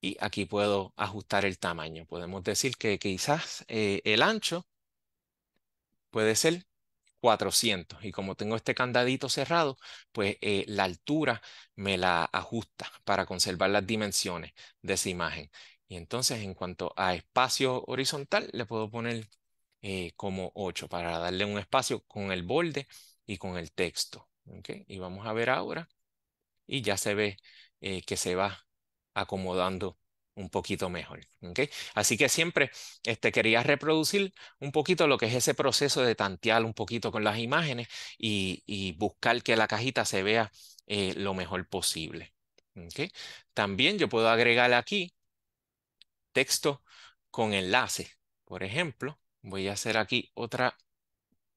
y aquí puedo ajustar el tamaño. Podemos decir que quizás eh, el ancho puede ser 400 y como tengo este candadito cerrado, pues eh, la altura me la ajusta para conservar las dimensiones de esa imagen. Y entonces en cuanto a espacio horizontal, le puedo poner eh, como 8 para darle un espacio con el borde y con el texto. Y vamos a ver ahora y ya se ve eh, que se va acomodando un poquito mejor. Así que siempre este, quería reproducir un poquito lo que es ese proceso de tantear un poquito con las imágenes y, buscar que la cajita se vea eh, lo mejor posible. También yo puedo agregar aquí texto con enlace. Por ejemplo, voy a hacer aquí otra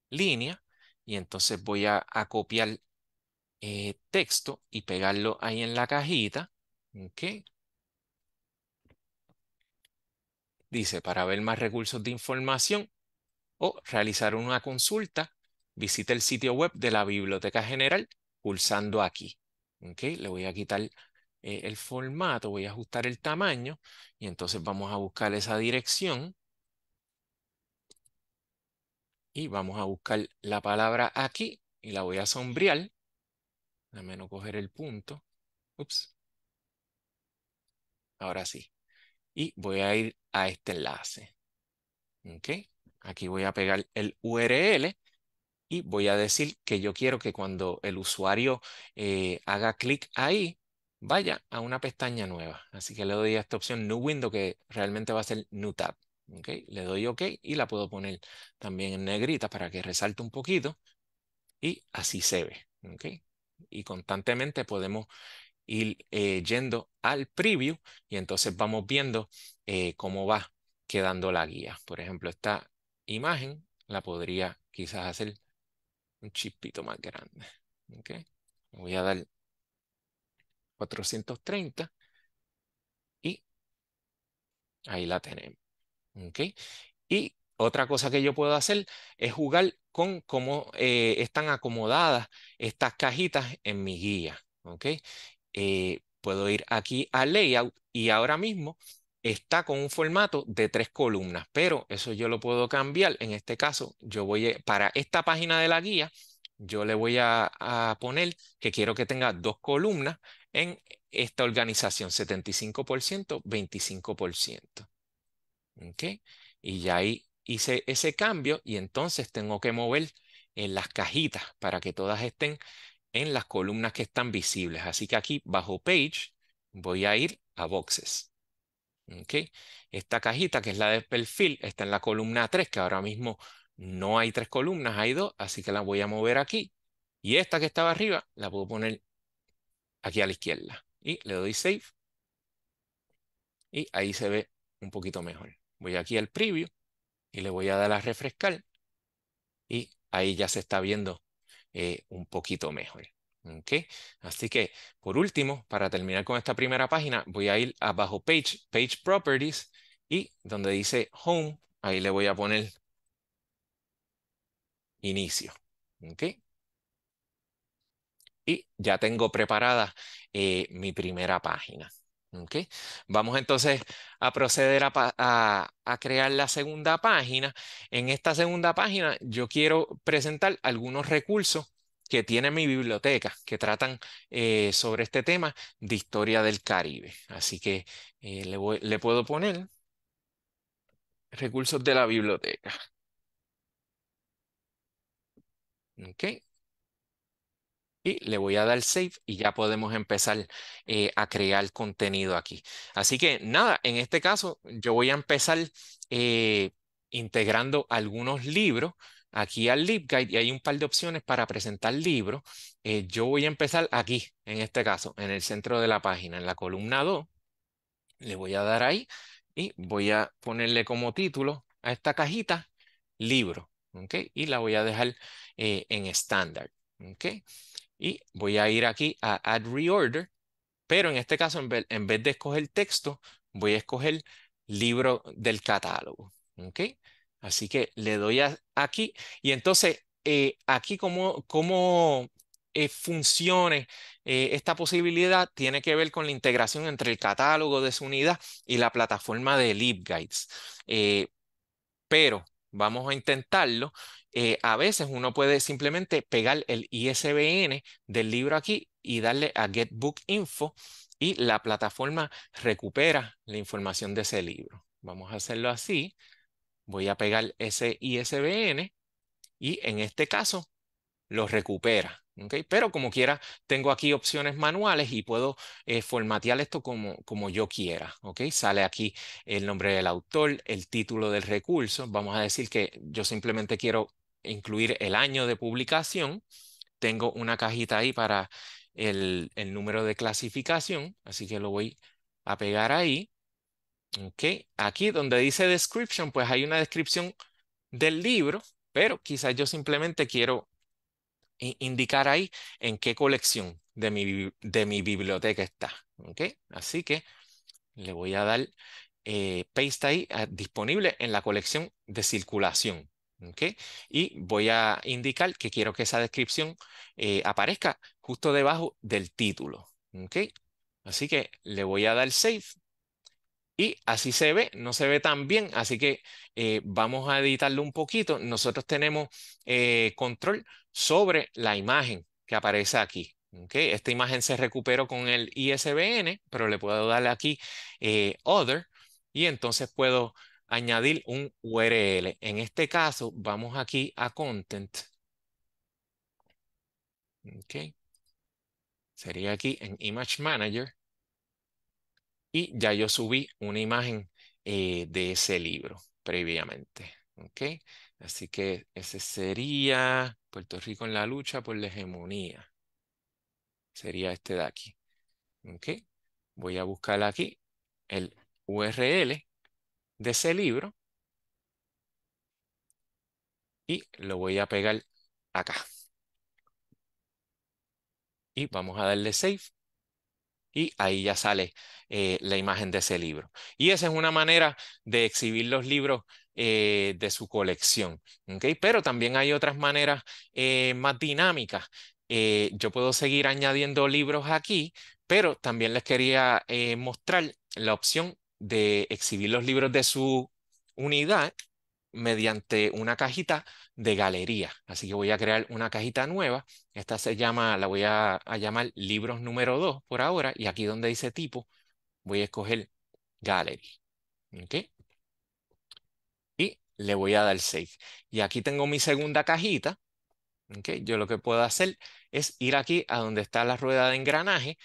línea y entonces voy a, copiar eh, texto y pegarlo ahí en la cajita. Dice, para ver más recursos de información o realizar una consulta, visite el sitio web de la Biblioteca General pulsando aquí. Le voy a quitar eh, el formato, voy a ajustar el tamaño y entonces vamos a buscar esa dirección y vamos a buscar la palabra aquí y la voy a sombrear. Déjame menos coger el punto. Ups. Ahora sí. Y voy a ir a este enlace. ¿Ok? Aquí voy a pegar el URL y voy a decir que yo quiero que cuando el usuario eh, haga clic ahí, vaya a una pestaña nueva. Así que le doy a esta opción New Window, que realmente va a ser New Tab. Okay. Le doy OK y la puedo poner también en negrita para que resalte un poquito y así se ve. Okay. Y constantemente podemos ir eh, yendo al preview y entonces vamos viendo eh, cómo va quedando la guía. Por ejemplo, esta imagen la podría quizás hacer un chispito más grande. Okay. Voy a dar 430. Y ahí la tenemos. ¿Okay? Y otra cosa que yo puedo hacer es jugar con cómo eh, están acomodadas estas cajitas en mi guía. ¿okay? Eh, puedo ir aquí a Layout y ahora mismo está con un formato de tres columnas, pero eso yo lo puedo cambiar. En este caso, yo voy eh, para esta página de la guía, yo le voy a, poner que quiero que tenga dos columnas en esta organización, 75%, 25%. ok, Y ya ahí hice ese cambio y entonces tengo que mover en las cajitas para que todas estén en las columnas que están visibles. Así que aquí bajo Page voy a ir a Boxes. ok, Esta cajita que es la de perfil está en la columna 3, que ahora mismo no hay tres columnas, hay dos, así que la voy a mover aquí. Y esta que estaba arriba la puedo poner aquí a la izquierda. Y le doy Save. Y ahí se ve un poquito mejor. Voy aquí al preview y le voy a dar a refrescar. Y ahí ya se está viendo eh, un poquito mejor. Así que, por último, para terminar con esta primera página, voy a ir abajo Page, Page Properties, y donde dice Home, ahí le voy a poner Inicio y ya tengo preparada eh, mi primera página. Vamos entonces a proceder a, crear la segunda página. En esta segunda página yo quiero presentar algunos recursos que tiene mi biblioteca que tratan eh, sobre este tema de historia del Caribe. Así que eh, le, puedo poner recursos de la biblioteca. Okay y le voy a dar save y ya podemos empezar eh, a crear contenido aquí. Así que nada, en este caso yo voy a empezar eh, integrando algunos libros aquí al LibGuide y hay un par de opciones para presentar libros. Eh, yo voy a empezar aquí, en este caso, en el centro de la página, en la columna 2. Le voy a dar ahí y voy a ponerle como título a esta cajita libro. Y la voy a dejar en estándar. ¿okay? Y voy a ir aquí a Add Reorder, pero en este caso, en vez, de escoger texto, voy a escoger libro del catálogo. Así que le doy aquí. Y entonces, eh, aquí cómo eh, funcione eh, esta posibilidad tiene que ver con la integración entre el catálogo de su unidad y la plataforma de LibGuides. pero vamos a intentarlo eh, a veces uno puede simplemente pegar el ISBN del libro aquí y darle a Get Book Info y la plataforma recupera la información de ese libro. Vamos a hacerlo así. Voy a pegar ese ISBN y en este caso lo recupera. ¿okay? Pero como quiera, tengo aquí opciones manuales y puedo eh, formatear esto como, como yo quiera. ¿okay? Sale aquí el nombre del autor, el título del recurso. Vamos a decir que yo simplemente quiero incluir el año de publicación. Tengo una cajita ahí para el, número de clasificación, así que lo voy a pegar ahí. Aquí donde dice description, pues hay una descripción del libro, pero quizás yo simplemente quiero indicar ahí en qué colección de mi, de mi biblioteca está. Así que le voy a dar eh, paste ahí ah, disponible en la colección de circulación. Y voy a indicar que quiero que esa descripción eh, aparezca justo debajo del título. Okay. Así que le voy a dar save. Y así se ve, no se ve tan bien, así que eh, vamos a editarlo un poquito. Nosotros tenemos eh, control sobre la imagen que aparece aquí. Okay. Esta imagen se recuperó con el ISBN, pero le puedo darle aquí Other y entonces puedo añadir un URL. En este caso, vamos aquí a content. Ok. Sería aquí en Image Manager. Y ya yo subí una imagen eh, de ese libro previamente. Ok. Así que ese sería Puerto Rico en la lucha por la hegemonía. Sería este de aquí. Ok. Voy a buscar aquí el URL de ese libro y lo voy a pegar acá. Y vamos a darle save y ahí ya sale eh, la imagen de ese libro. Y esa es una manera de exhibir los libros eh, de su colección. ¿okay? Pero también hay otras maneras eh, más dinámicas. yo puedo seguir añadiendo libros aquí, pero también les quería mostrar la opción de exhibir los libros de su unidad mediante una cajita de galería. Así que voy a crear una cajita nueva. Esta se llama, la voy a, llamar libros número 2 por ahora. Y aquí donde dice tipo, voy a escoger gallery. Y le voy a dar save. Y aquí tengo mi segunda cajita. Yo lo que puedo hacer es ir aquí a donde está la rueda de engranaje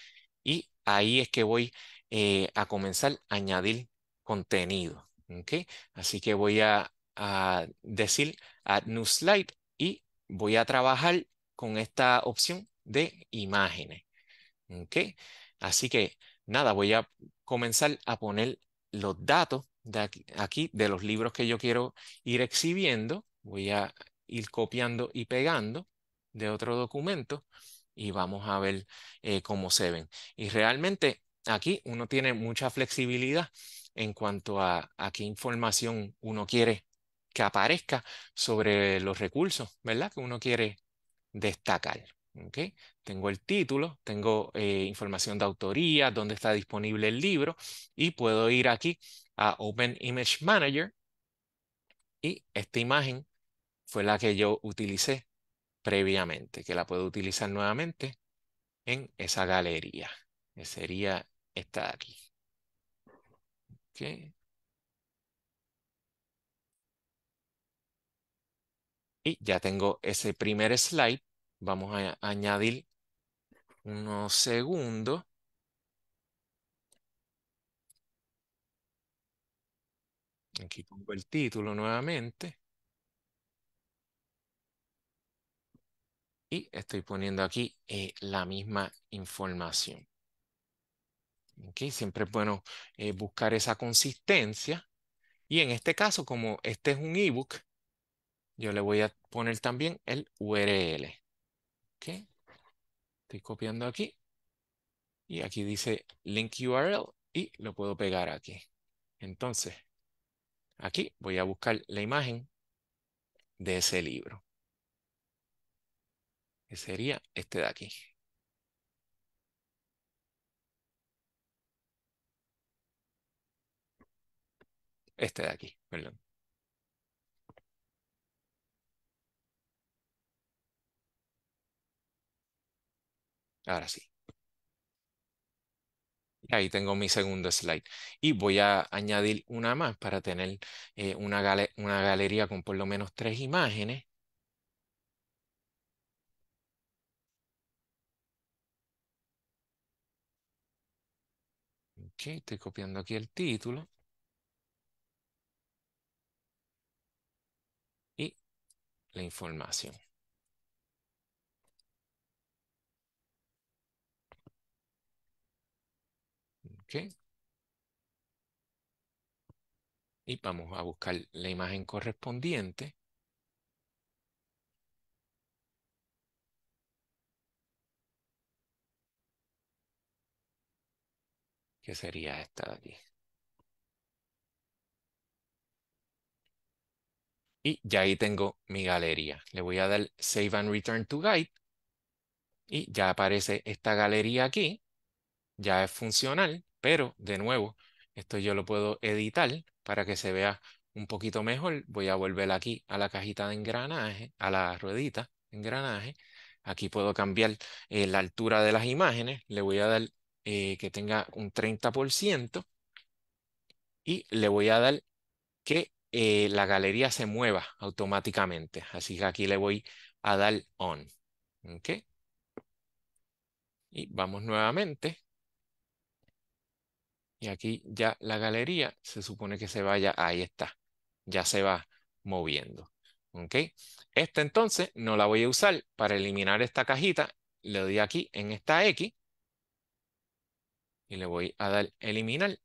y ahí es que voy eh, a comenzar a añadir contenido. Así que voy a, decir Add New Slide y voy a trabajar con esta opción de imágenes. Así que nada, voy a comenzar a poner los datos de aquí, de los libros que yo quiero ir exhibiendo. Voy a ir copiando y pegando de otro documento y vamos a ver eh, cómo se ven. Y realmente aquí uno tiene mucha flexibilidad en cuanto a, qué información uno quiere que aparezca sobre los recursos, ¿verdad? Que uno quiere destacar. ¿okay? Tengo el título, tengo eh, información de autoría, dónde está disponible el libro y puedo ir aquí a Open Image Manager y esta imagen fue la que yo utilicé previamente, que la puedo utilizar nuevamente en esa galería. Que sería está aquí. ¿ok? Y ya tengo ese primer slide. Vamos a añadir unos segundos. Aquí pongo el título nuevamente. Y estoy poniendo aquí eh, la misma información siempre es bueno eh, buscar esa consistencia. Y en este caso, como este es un ebook, yo le voy a poner también el URL. Estoy copiando aquí. Y aquí dice link URL y lo puedo pegar aquí. Entonces, aquí voy a buscar la imagen de ese libro. Que sería este de aquí. Este de aquí, perdón. Ahora sí. Y Ahí tengo mi segundo slide. Y voy a añadir una más para tener eh, una, una galería con por lo menos tres imágenes. Ok, estoy copiando aquí el título. la información. Okay. Y vamos a buscar la imagen correspondiente. que sería esta de aquí. Y ya ahí tengo mi galería. Le voy a dar Save and Return to Guide. Y ya aparece esta galería aquí. Ya es funcional, pero de nuevo, esto yo lo puedo editar para que se vea un poquito mejor. Voy a volver aquí a la cajita de engranaje, a la ruedita de engranaje. Aquí puedo cambiar eh, la altura de las imágenes. Le voy a dar eh, que tenga un 30% y le voy a dar que eh, la galería se mueva automáticamente. Así que aquí le voy a dar on. ok, Y vamos nuevamente. Y aquí ya la galería se supone que se vaya, ahí está, ya se va moviendo. ¿Ok? Esta entonces no la voy a usar para eliminar esta cajita. Le doy aquí en esta X y le voy a dar eliminar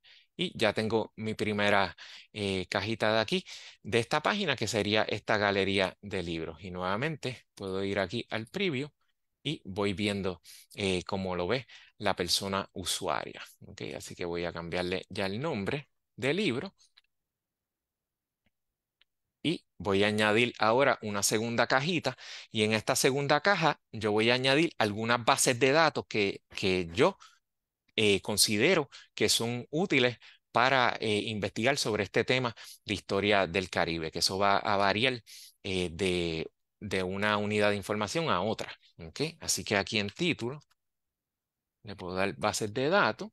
y ya tengo mi primera eh, cajita de aquí, de esta página que sería esta galería de libros. Y nuevamente puedo ir aquí al preview y voy viendo eh, cómo lo ve la persona usuaria. Así que voy a cambiarle ya el nombre del libro. Y voy a añadir ahora una segunda cajita y en esta segunda caja yo voy a añadir algunas bases de datos que yo eh, considero que son útiles para eh, investigar sobre este tema de historia del Caribe, que eso va a variar eh, de, una unidad de información a otra. Así que aquí en título le puedo dar bases de datos,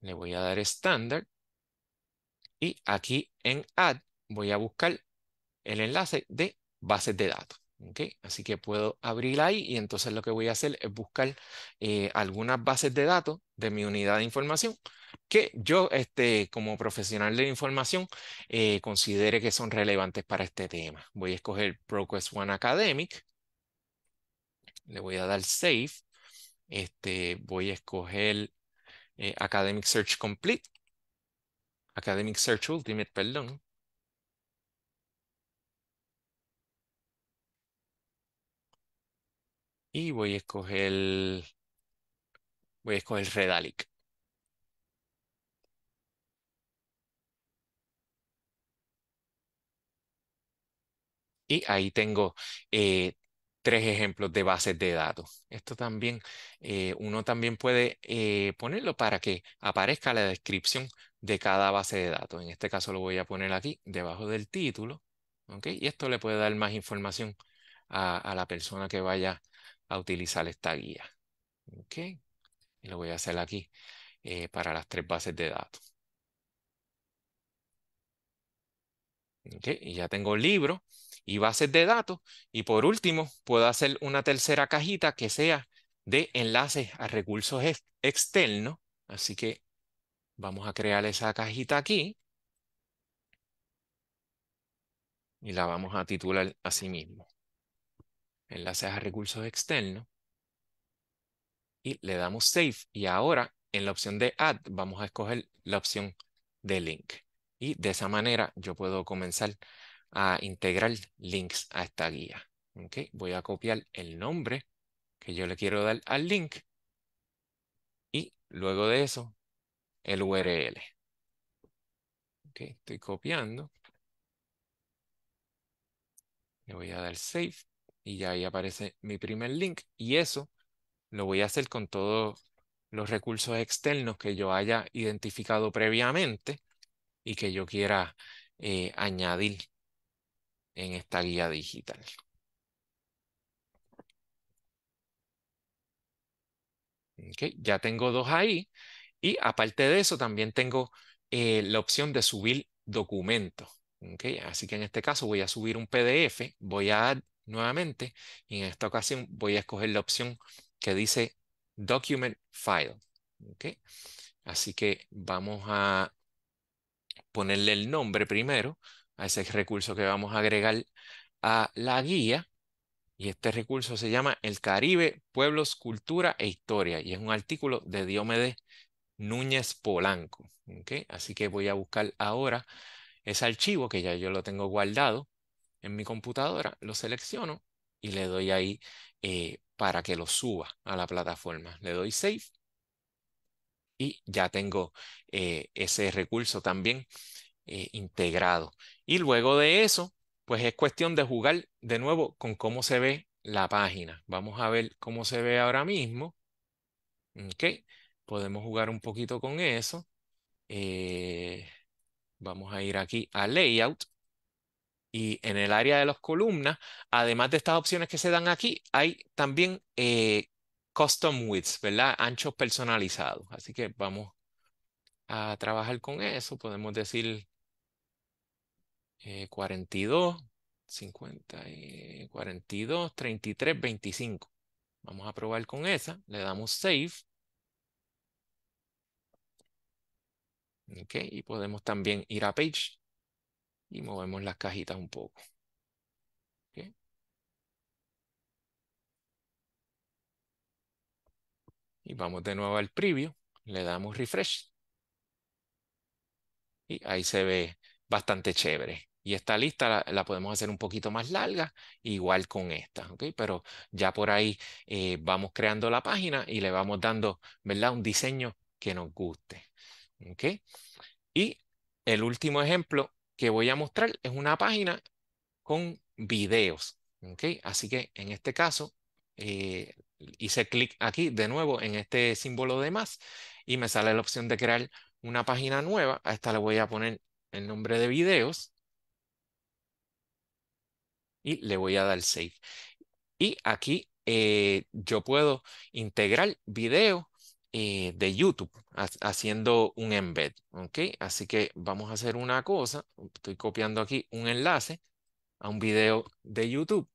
le voy a dar estándar y aquí en add voy a buscar el enlace de bases de datos. Okay, así que puedo abrir ahí y entonces lo que voy a hacer es buscar eh, algunas bases de datos de mi unidad de información que yo este, como profesional de información eh, considere que son relevantes para este tema. Voy a escoger ProQuest One Academic, le voy a dar Save, este, voy a escoger eh, Academic Search Complete, Academic Search Ultimate, perdón, y voy a escoger, voy a escoger Redalic. Y ahí tengo eh, tres ejemplos de bases de datos. Esto también, eh, uno también puede eh, ponerlo para que aparezca la descripción de cada base de datos. En este caso lo voy a poner aquí, debajo del título. Y esto le puede dar más información a, a la persona que vaya a utilizar esta guía. Y lo voy a hacer aquí eh, para las tres bases de datos. Y ya tengo libro y bases de datos. Y por último, puedo hacer una tercera cajita que sea de enlaces a recursos externos. Así que vamos a crear esa cajita aquí. Y la vamos a titular así mismo enlaces a recursos externos, y le damos Save. Y ahora, en la opción de Add, vamos a escoger la opción de Link. Y de esa manera yo puedo comenzar a integrar links a esta guía. ¿Okay? Voy a copiar el nombre que yo le quiero dar al link y luego de eso el URL. ¿Okay? Estoy copiando. Le voy a dar Save y ya ahí aparece mi primer link y eso lo voy a hacer con todos los recursos externos que yo haya identificado previamente y que yo quiera eh, añadir en esta guía digital. Okay, ya tengo dos ahí y aparte de eso también tengo eh, la opción de subir documentos. Okay, así que en este caso voy a subir un PDF, voy a nuevamente y en esta ocasión voy a escoger la opción que dice Document File. Así que vamos a ponerle el nombre primero a ese recurso que vamos a agregar a la guía. Y este recurso se llama El Caribe, Pueblos, Cultura e Historia. Y es un artículo de Diomedes Núñez Polanco. Así que voy a buscar ahora ese archivo que ya yo lo tengo guardado en mi computadora, lo selecciono y le doy ahí eh, para que lo suba a la plataforma. Le doy save y ya tengo eh, ese recurso también eh, integrado. Y luego de eso, pues es cuestión de jugar de nuevo con cómo se ve la página. Vamos a ver cómo se ve ahora mismo. podemos jugar un poquito con eso. vamos a ir aquí a layout y en el área de las columnas, además de estas opciones que se dan aquí, hay también eh, custom widths, ¿verdad? Anchos personalizados. Así que vamos a trabajar con eso. Podemos decir 42, eh, 50, y 42, 33, 25. Vamos a probar con esa. Le damos save. Ok, y podemos también ir a page y movemos las cajitas un poco. Y vamos de nuevo al preview, le damos refresh. Y ahí se ve bastante chévere. Y esta lista la, podemos hacer un poquito más larga, igual con esta, Pero ya por ahí eh, vamos creando la página y le vamos dando, ¿verdad? Un diseño que nos guste, Y el último ejemplo que voy a mostrar es una página con videos. Así que en este caso eh, hice clic aquí de nuevo en este símbolo de más y me sale la opción de crear una página nueva. A esta le voy a poner el nombre de videos y le voy a dar save. Y aquí eh, yo puedo integrar videos eh, de YouTube haciendo un embed, ¿ok? Así que vamos a hacer una cosa, estoy copiando aquí un enlace a un video de YouTube,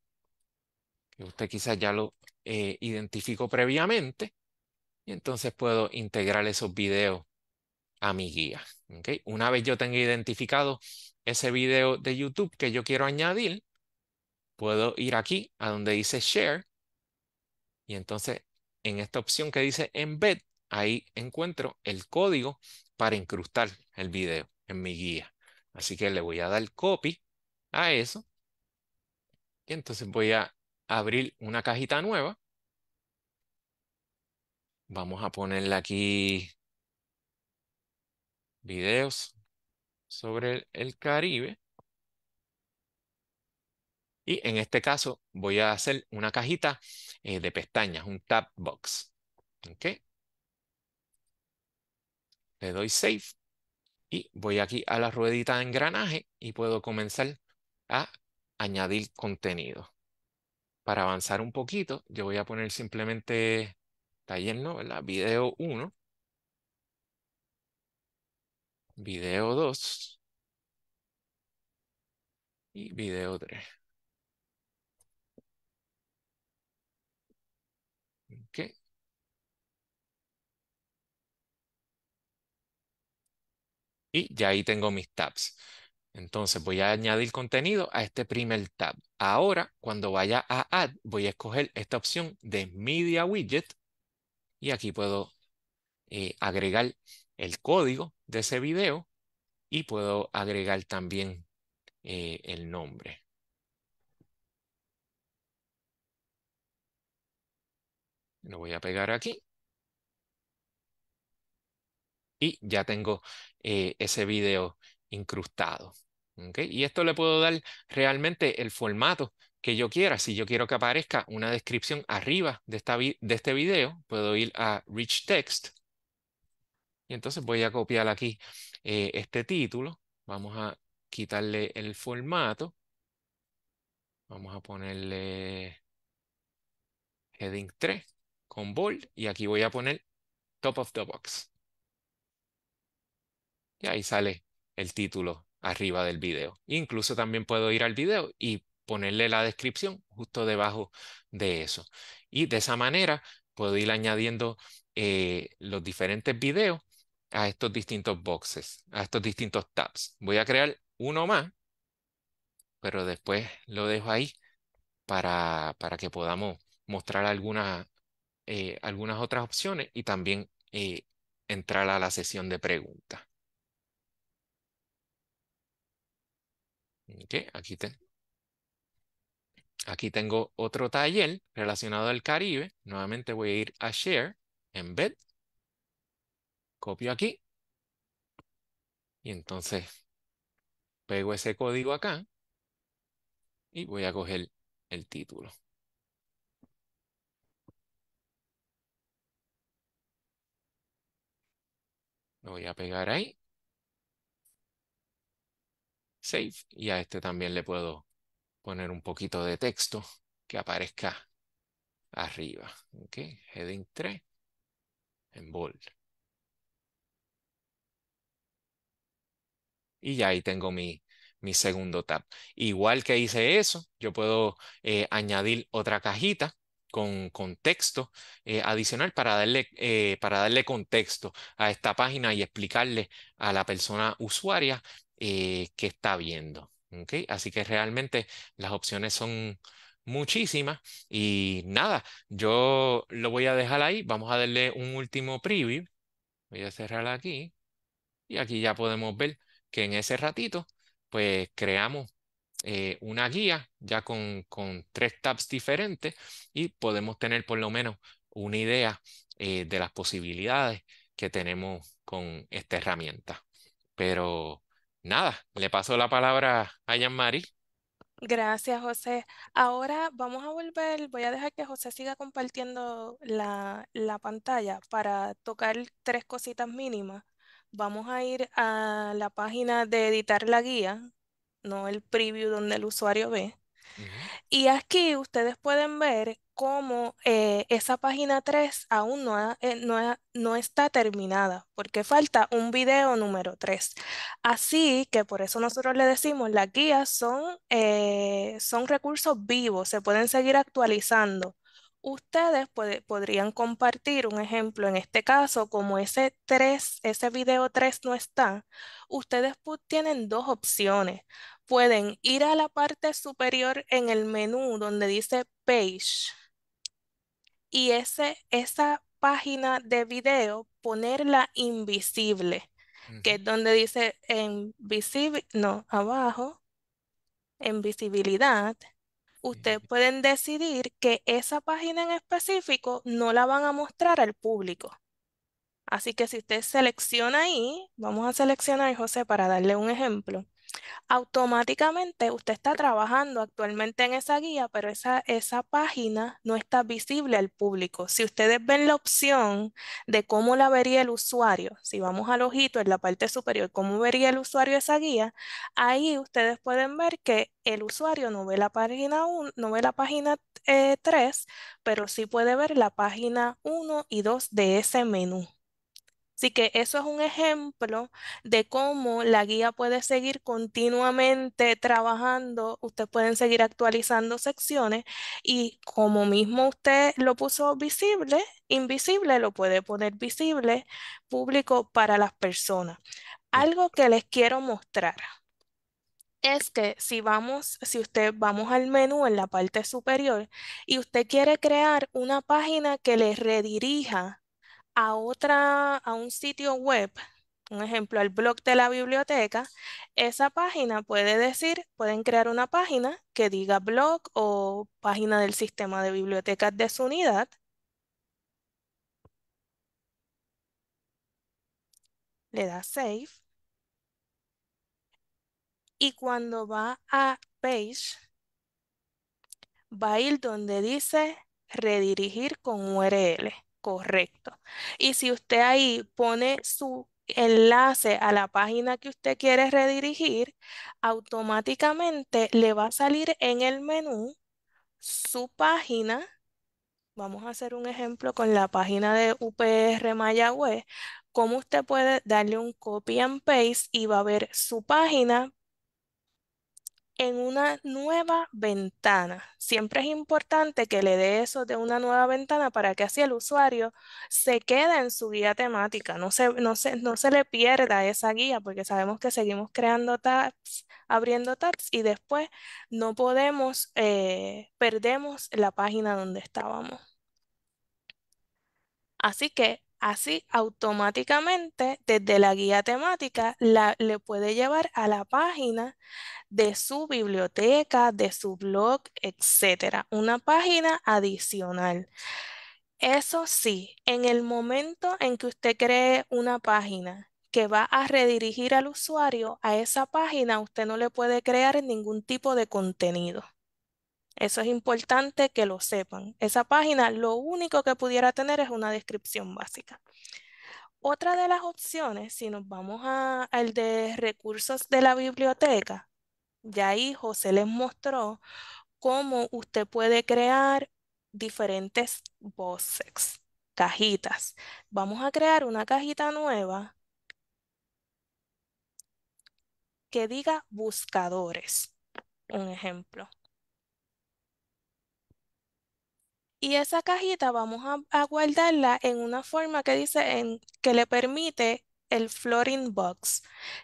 que usted quizás ya lo eh, identificó previamente, y entonces puedo integrar esos videos a mi guía, ¿ok? Una vez yo tenga identificado ese video de YouTube que yo quiero añadir, puedo ir aquí a donde dice Share, y entonces en esta opción que dice Embed, ahí encuentro el código para incrustar el video en mi guía. Así que le voy a dar copy a eso. Y entonces voy a abrir una cajita nueva. Vamos a ponerle aquí videos sobre el, Caribe. Y en este caso voy a hacer una cajita eh, de pestañas, un tab box. ¿Okay? le doy save y voy aquí a la ruedita de engranaje y puedo comenzar a añadir contenido. Para avanzar un poquito, yo voy a poner simplemente taller, ¿no? ¿verdad? Video 1. Video 2. Y video 3. Okay. Y ya ahí tengo mis tabs. Entonces voy a añadir contenido a este primer tab. Ahora, cuando vaya a Add, voy a escoger esta opción de Media Widget y aquí puedo eh, agregar el código de ese video y puedo agregar también eh, el nombre. Lo voy a pegar aquí. Y ya tengo eh, ese video incrustado. Y esto le puedo dar realmente el formato que yo quiera. Si yo quiero que aparezca una descripción arriba de, esta de este video, puedo ir a Rich Text. Y entonces voy a copiar aquí eh, este título. Vamos a quitarle el formato. Vamos a ponerle heading 3 con bold. Y aquí voy a poner top of the box y ahí sale el título arriba del video. Incluso también puedo ir al video y ponerle la descripción justo debajo de eso. Y de esa manera puedo ir añadiendo eh, los diferentes videos a estos distintos boxes, a estos distintos tabs. Voy a crear uno más, pero después lo dejo ahí para, que podamos mostrar algunas, eh, algunas otras opciones y también eh, entrar a la sesión de preguntas. aquí, te, aquí tengo otro taller relacionado al Caribe. Nuevamente voy a ir a Share, Embed. Copio aquí. Y entonces pego ese código acá. Y voy a coger el título. Lo voy a pegar ahí save y a este también le puedo poner un poquito de texto que aparezca arriba. ¿Ok? Heading 3 en bold. Y ya ahí tengo mi, mi segundo tab. Igual que hice eso, yo puedo eh, añadir otra cajita con, contexto texto eh, adicional para darle, eh, para darle contexto a esta página y explicarle a la persona usuaria eh, que está viendo. Así que realmente las opciones son muchísimas y nada, yo lo voy a dejar ahí, vamos a darle un último preview, voy a cerrar aquí y aquí ya podemos ver que en ese ratito pues creamos eh, una guía ya con, con tres tabs diferentes y podemos tener por lo menos una idea eh, de las posibilidades que tenemos con esta herramienta. Pero nada, le paso la palabra a Jean-Marie. Gracias, José. Ahora vamos a volver, voy a dejar que José siga compartiendo la, la pantalla para tocar tres cositas mínimas. Vamos a ir a la página de editar la guía, no el preview donde el usuario ve. Y aquí ustedes pueden ver cómo eh, esa página 3 aún no, eh, no, está terminada, porque falta un video número 3. Así que por eso nosotros le decimos, las guías son, eh, son recursos vivos, se pueden seguir actualizando. Ustedes podrían compartir un ejemplo, en este caso, como ese ese video 3 no está, ustedes tienen dos opciones pueden ir a la parte superior en el menú donde dice Page y ese, esa página de video ponerla invisible, que es donde dice invisible, no, abajo, en visibilidad. Ustedes pueden decidir que esa página en específico no la van a mostrar al público. Así que si usted selecciona ahí, vamos a seleccionar José para darle un ejemplo automáticamente usted está trabajando actualmente en esa guía, pero esa, esa página no está visible al público. Si ustedes ven la opción de cómo la vería el usuario, si vamos al ojito en la parte superior, cómo vería el usuario esa guía, ahí ustedes pueden ver que el usuario no ve la página 1, no ve la página 3, eh, pero sí puede ver la página 1 y 2 de ese menú. Así que eso es un ejemplo de cómo la guía puede seguir continuamente trabajando, ustedes pueden seguir actualizando secciones y como mismo usted lo puso visible, invisible, lo puede poner visible, público para las personas. Algo que les quiero mostrar es que si vamos, si usted vamos al menú en la parte superior y usted quiere crear una página que le redirija a otra, a un sitio web, un ejemplo, al blog de la biblioteca, esa página puede decir, pueden crear una página que diga blog o página del sistema de bibliotecas de su unidad. Le da save. Y cuando va a page, va a ir donde dice redirigir con URL correcto. Y si usted ahí pone su enlace a la página que usted quiere redirigir, automáticamente le va a salir en el menú su página. Vamos a hacer un ejemplo con la página de UPR Mayagüez. Cómo usted puede darle un copy and paste y va a ver su página, en una nueva ventana. Siempre es importante que le dé eso de una nueva ventana para que así el usuario se quede en su guía temática, no se, no se, le pierda esa guía, porque sabemos que seguimos creando tabs, abriendo tabs y después no podemos, eh, perdemos la página donde estábamos. Así que Así, automáticamente, desde la guía temática, le puede llevar a la página de su biblioteca, de su blog, etc. Una página adicional. Eso sí, en el momento en que usted cree una página que va a redirigir al usuario a esa página, usted no le puede crear ningún tipo de contenido. Eso es importante que lo sepan. Esa página lo único que pudiera tener es una descripción básica. Otra de las opciones, si nos vamos a, al de recursos de la biblioteca, ya ahí José les mostró cómo usted puede crear diferentes boxes, cajitas. Vamos a crear una cajita nueva que diga buscadores, un ejemplo. Y esa cajita vamos a, guardarla en una forma que dice en, que le permite el floating box,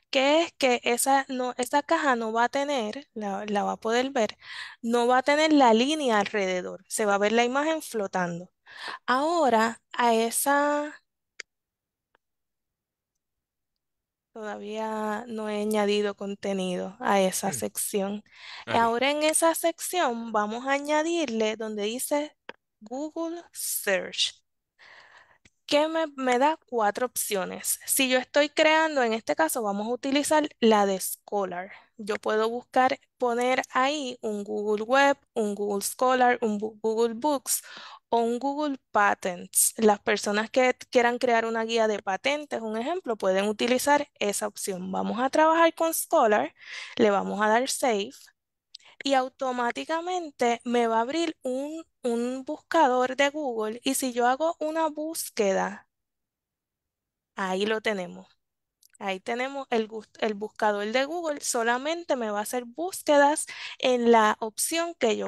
que es que esa, no, caja no va a tener, la, va a poder ver, no va a tener la línea alrededor, se va a ver la imagen flotando. Ahora a esa... Todavía no he añadido contenido a esa mm. sección. Ahora en esa sección vamos a añadirle donde dice Google Search que me, da cuatro opciones. Si yo estoy creando, en este caso vamos a utilizar la de Scholar. Yo puedo buscar, poner ahí un Google Web, un Google Scholar, un Google Books o un Google Patents. Las personas que quieran crear una guía de patentes, un ejemplo, pueden utilizar esa opción. Vamos a trabajar con Scholar, le vamos a dar Save y automáticamente me va a abrir un, buscador de Google y si yo hago una búsqueda, ahí lo tenemos. Ahí tenemos el, buscador de Google, solamente me va a hacer búsquedas en la opción que yo,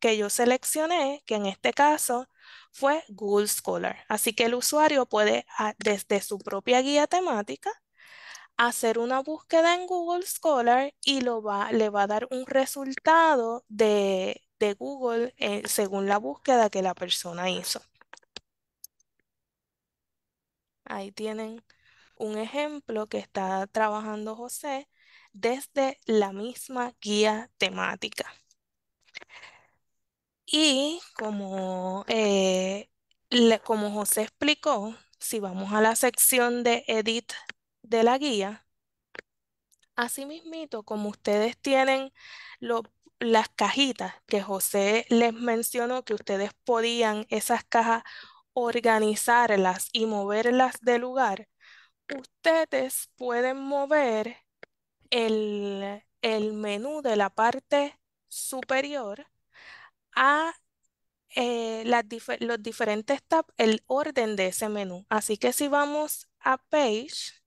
que yo seleccioné, que en este caso fue Google Scholar. Así que el usuario puede, ah, desde su propia guía temática, hacer una búsqueda en Google Scholar y lo va, le va a dar un resultado de, Google eh, según la búsqueda que la persona hizo. Ahí tienen un ejemplo que está trabajando José desde la misma guía temática. Y como, eh, como José explicó, si vamos a la sección de Edit de la guía. Asimismito, como ustedes tienen las cajitas que José les mencionó, que ustedes podían esas cajas organizarlas y moverlas de lugar, ustedes pueden mover el, menú de la parte superior a eh, los diferentes tabs, el orden de ese menú. Así que si vamos a Page,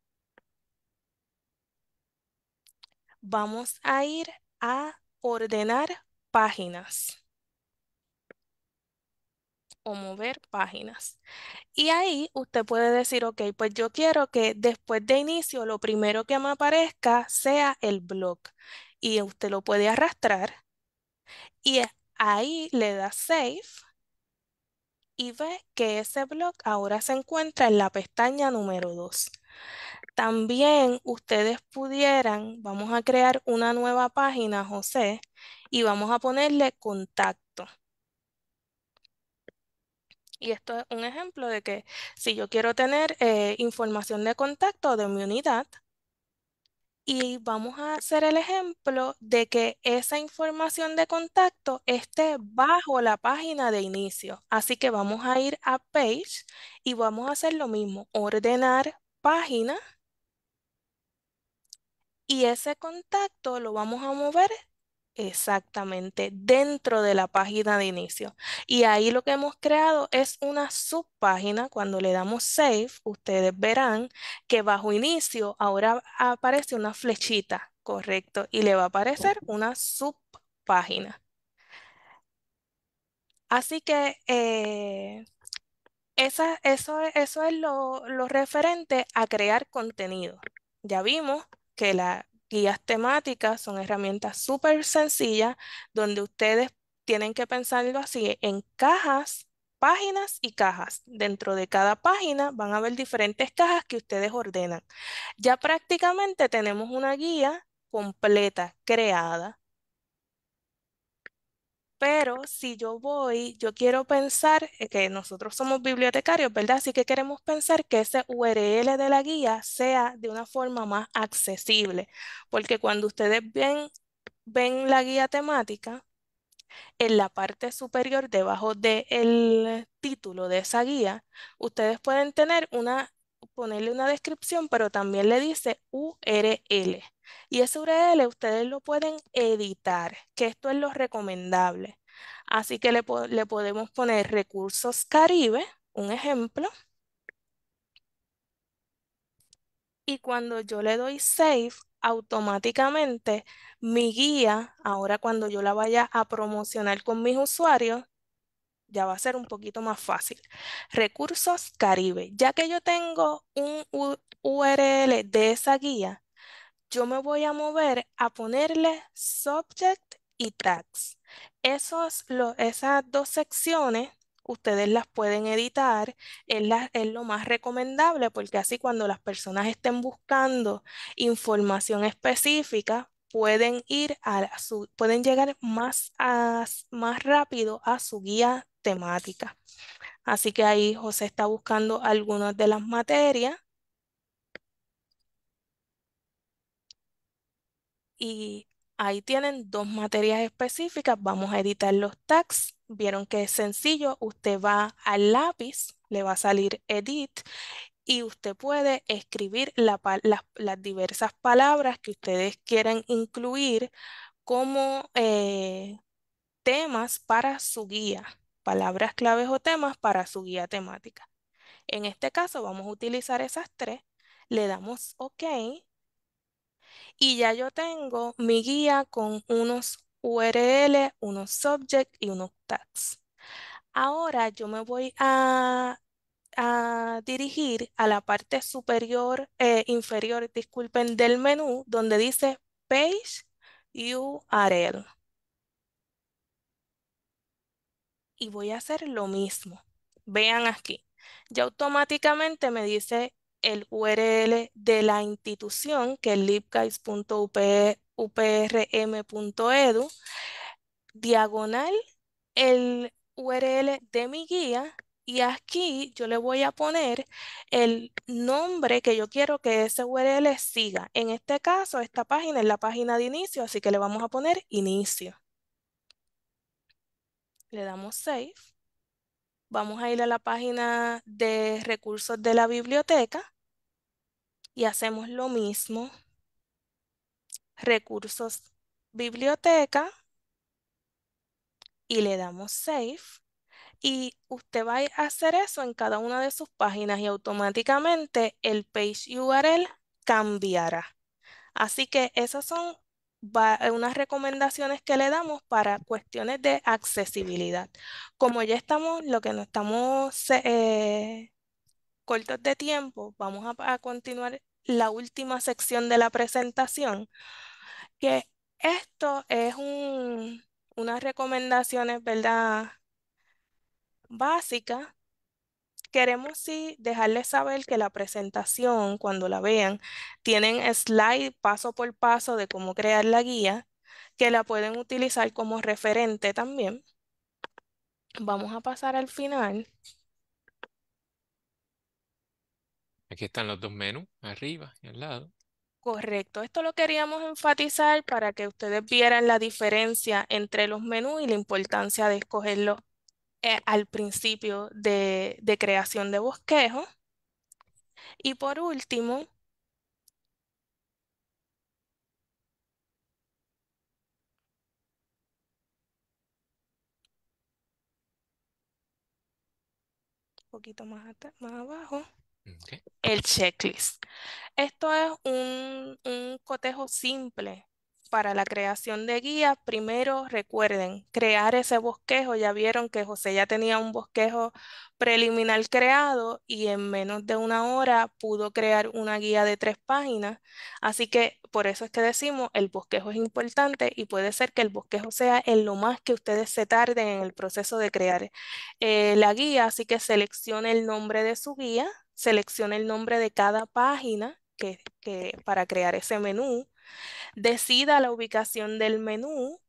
vamos a ir a ordenar páginas o mover páginas. Y ahí usted puede decir, ok, pues yo quiero que después de inicio lo primero que me aparezca sea el blog. Y usted lo puede arrastrar y ahí le da save y ve que ese blog ahora se encuentra en la pestaña número 2. También ustedes pudieran, vamos a crear una nueva página, José, y vamos a ponerle contacto. Y esto es un ejemplo de que si yo quiero tener eh, información de contacto de mi unidad, y vamos a hacer el ejemplo de que esa información de contacto esté bajo la página de inicio. Así que vamos a ir a Page y vamos a hacer lo mismo, ordenar página y ese contacto lo vamos a mover exactamente dentro de la página de inicio. Y ahí lo que hemos creado es una subpágina. Cuando le damos save, ustedes verán que bajo inicio ahora aparece una flechita, correcto, y le va a aparecer una subpágina. Así que eh, eso, es lo, lo referente a crear contenido. Ya vimos que las guías temáticas son herramientas súper sencillas donde ustedes tienen que pensarlo así en cajas páginas y cajas. Dentro de cada página van a haber diferentes cajas que ustedes ordenan. Ya prácticamente tenemos una guía completa creada. Pero si yo voy, yo quiero pensar eh, que nosotros somos bibliotecarios, ¿verdad? Así que queremos pensar que ese URL de la guía sea de una forma más accesible, porque cuando ustedes ven, ven la guía temática, en la parte superior, debajo del título de esa guía, ustedes pueden tener una, ponerle una descripción, pero también le dice URL. Y ese URL ustedes lo pueden editar, que esto es lo recomendable. Así que le, podemos poner recursos caribe, un ejemplo. Y cuando yo le doy save, automáticamente mi guía, ahora cuando yo la vaya a promocionar con mis usuarios, ya va a ser un poquito más fácil. Recursos Caribe. Ya que yo tengo un URL de esa guía, yo me voy a mover a ponerle subject y tags. esas dos secciones ustedes las pueden editar, es, lo más recomendable porque así cuando las personas estén buscando información específica, pueden ir pueden llegar más, más rápido a su guía temática. Así que ahí José está buscando algunas de las materias y ahí tienen dos materias específicas. Vamos a editar los tags. Vieron que es sencillo. Usted va al lápiz, le va a salir edit y usted puede escribir las diversas palabras que ustedes quieran incluir como eh, temas para su guía, palabras claves o temas para su guía temática. En este caso vamos a utilizar esas tres, le damos OK y ya yo tengo mi guía con unos URL, unos subject y unos tags. Ahora yo me voy a, dirigir a la parte superior, eh, inferior, disculpen, del menú donde dice Page URL. Y voy a hacer lo mismo. Vean aquí. Ya automáticamente me dice el URL de la institución, que es libguides.uprm.edu, e diagonal el URL de mi guía y aquí yo le voy a poner el nombre que yo quiero que ese URL siga. En este caso, esta página es la página de inicio, así que le vamos a poner inicio. Le damos save. Vamos a ir a la página de recursos de la biblioteca y hacemos lo mismo. Recursos, biblioteca y le damos save. Y usted va a hacer eso en cada una de sus páginas y automáticamente el page URL cambiará. Así que esas son eh, unas recomendaciones que le damos para cuestiones de accesibilidad. Como ya estamos, lo que no estamos eh, cortos de tiempo, vamos a, continuar la última sección de la presentación, que esto es un, unas recomendaciones, ¿verdad? Básicas. Queremos sí dejarles saber que la presentación, cuando la vean, tienen slide paso por paso de cómo crear la guía, que la pueden utilizar como referente también. Vamos a pasar al final. Aquí están los dos menús, arriba y al lado. Correcto, esto lo queríamos enfatizar para que ustedes vieran la diferencia entre los menús y la importancia de escogerlo eh, al principio de, creación de bosquejo. Y por último, Un poquito más abajo. Mm, el checklist. Esto es un, cotejo simple para la creación de guías, primero recuerden crear ese bosquejo. Ya vieron que José ya tenía un bosquejo preliminar creado y en menos de una hora pudo crear una guía de tres páginas. Así que por eso es que decimos el bosquejo es importante y puede ser que el bosquejo sea en lo más que ustedes se tarden en el proceso de crear eh, la guía. Así que seleccione el nombre de su guía seleccione el nombre de cada página que, para crear ese menú, decida la ubicación del menú,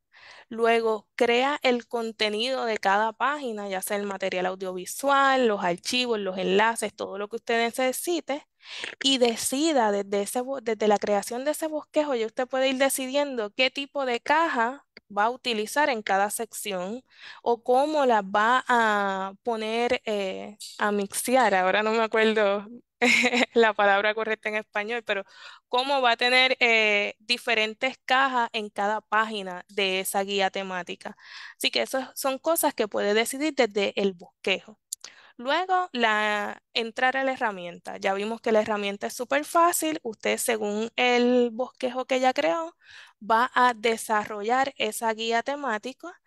luego crea el contenido de cada página, ya sea el material audiovisual, los archivos, los enlaces, todo lo que usted necesite, y decida desde, desde la creación de ese bosquejo, ya usted puede ir decidiendo qué tipo de caja va a utilizar en cada sección o cómo las va a poner eh, a mixear. Ahora no me acuerdo la palabra correcta en español, pero cómo va a tener eh, diferentes cajas en cada página de esa guía temática. Así que esas son cosas que puede decidir desde el bosquejo. Luego, la, entrar a la herramienta. Ya vimos que la herramienta es súper fácil. Usted, según el bosquejo que ya creó, va a desarrollar esa guía temática,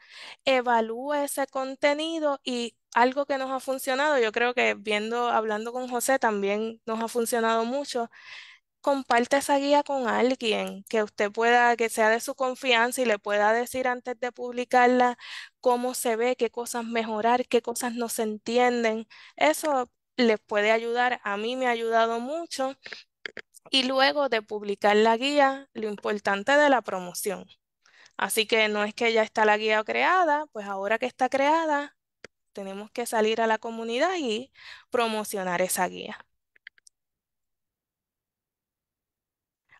evalúa ese contenido y algo que nos ha funcionado, yo creo que viendo, hablando con José, también nos ha funcionado mucho Comparte esa guía con alguien que usted pueda, que sea de su confianza y le pueda decir antes de publicarla cómo se ve, qué cosas mejorar, qué cosas no se entienden. Eso les puede ayudar. A mí me ha ayudado mucho. Y luego de publicar la guía, lo importante de la promoción. Así que no es que ya está la guía creada, pues ahora que está creada, tenemos que salir a la comunidad y promocionar esa guía.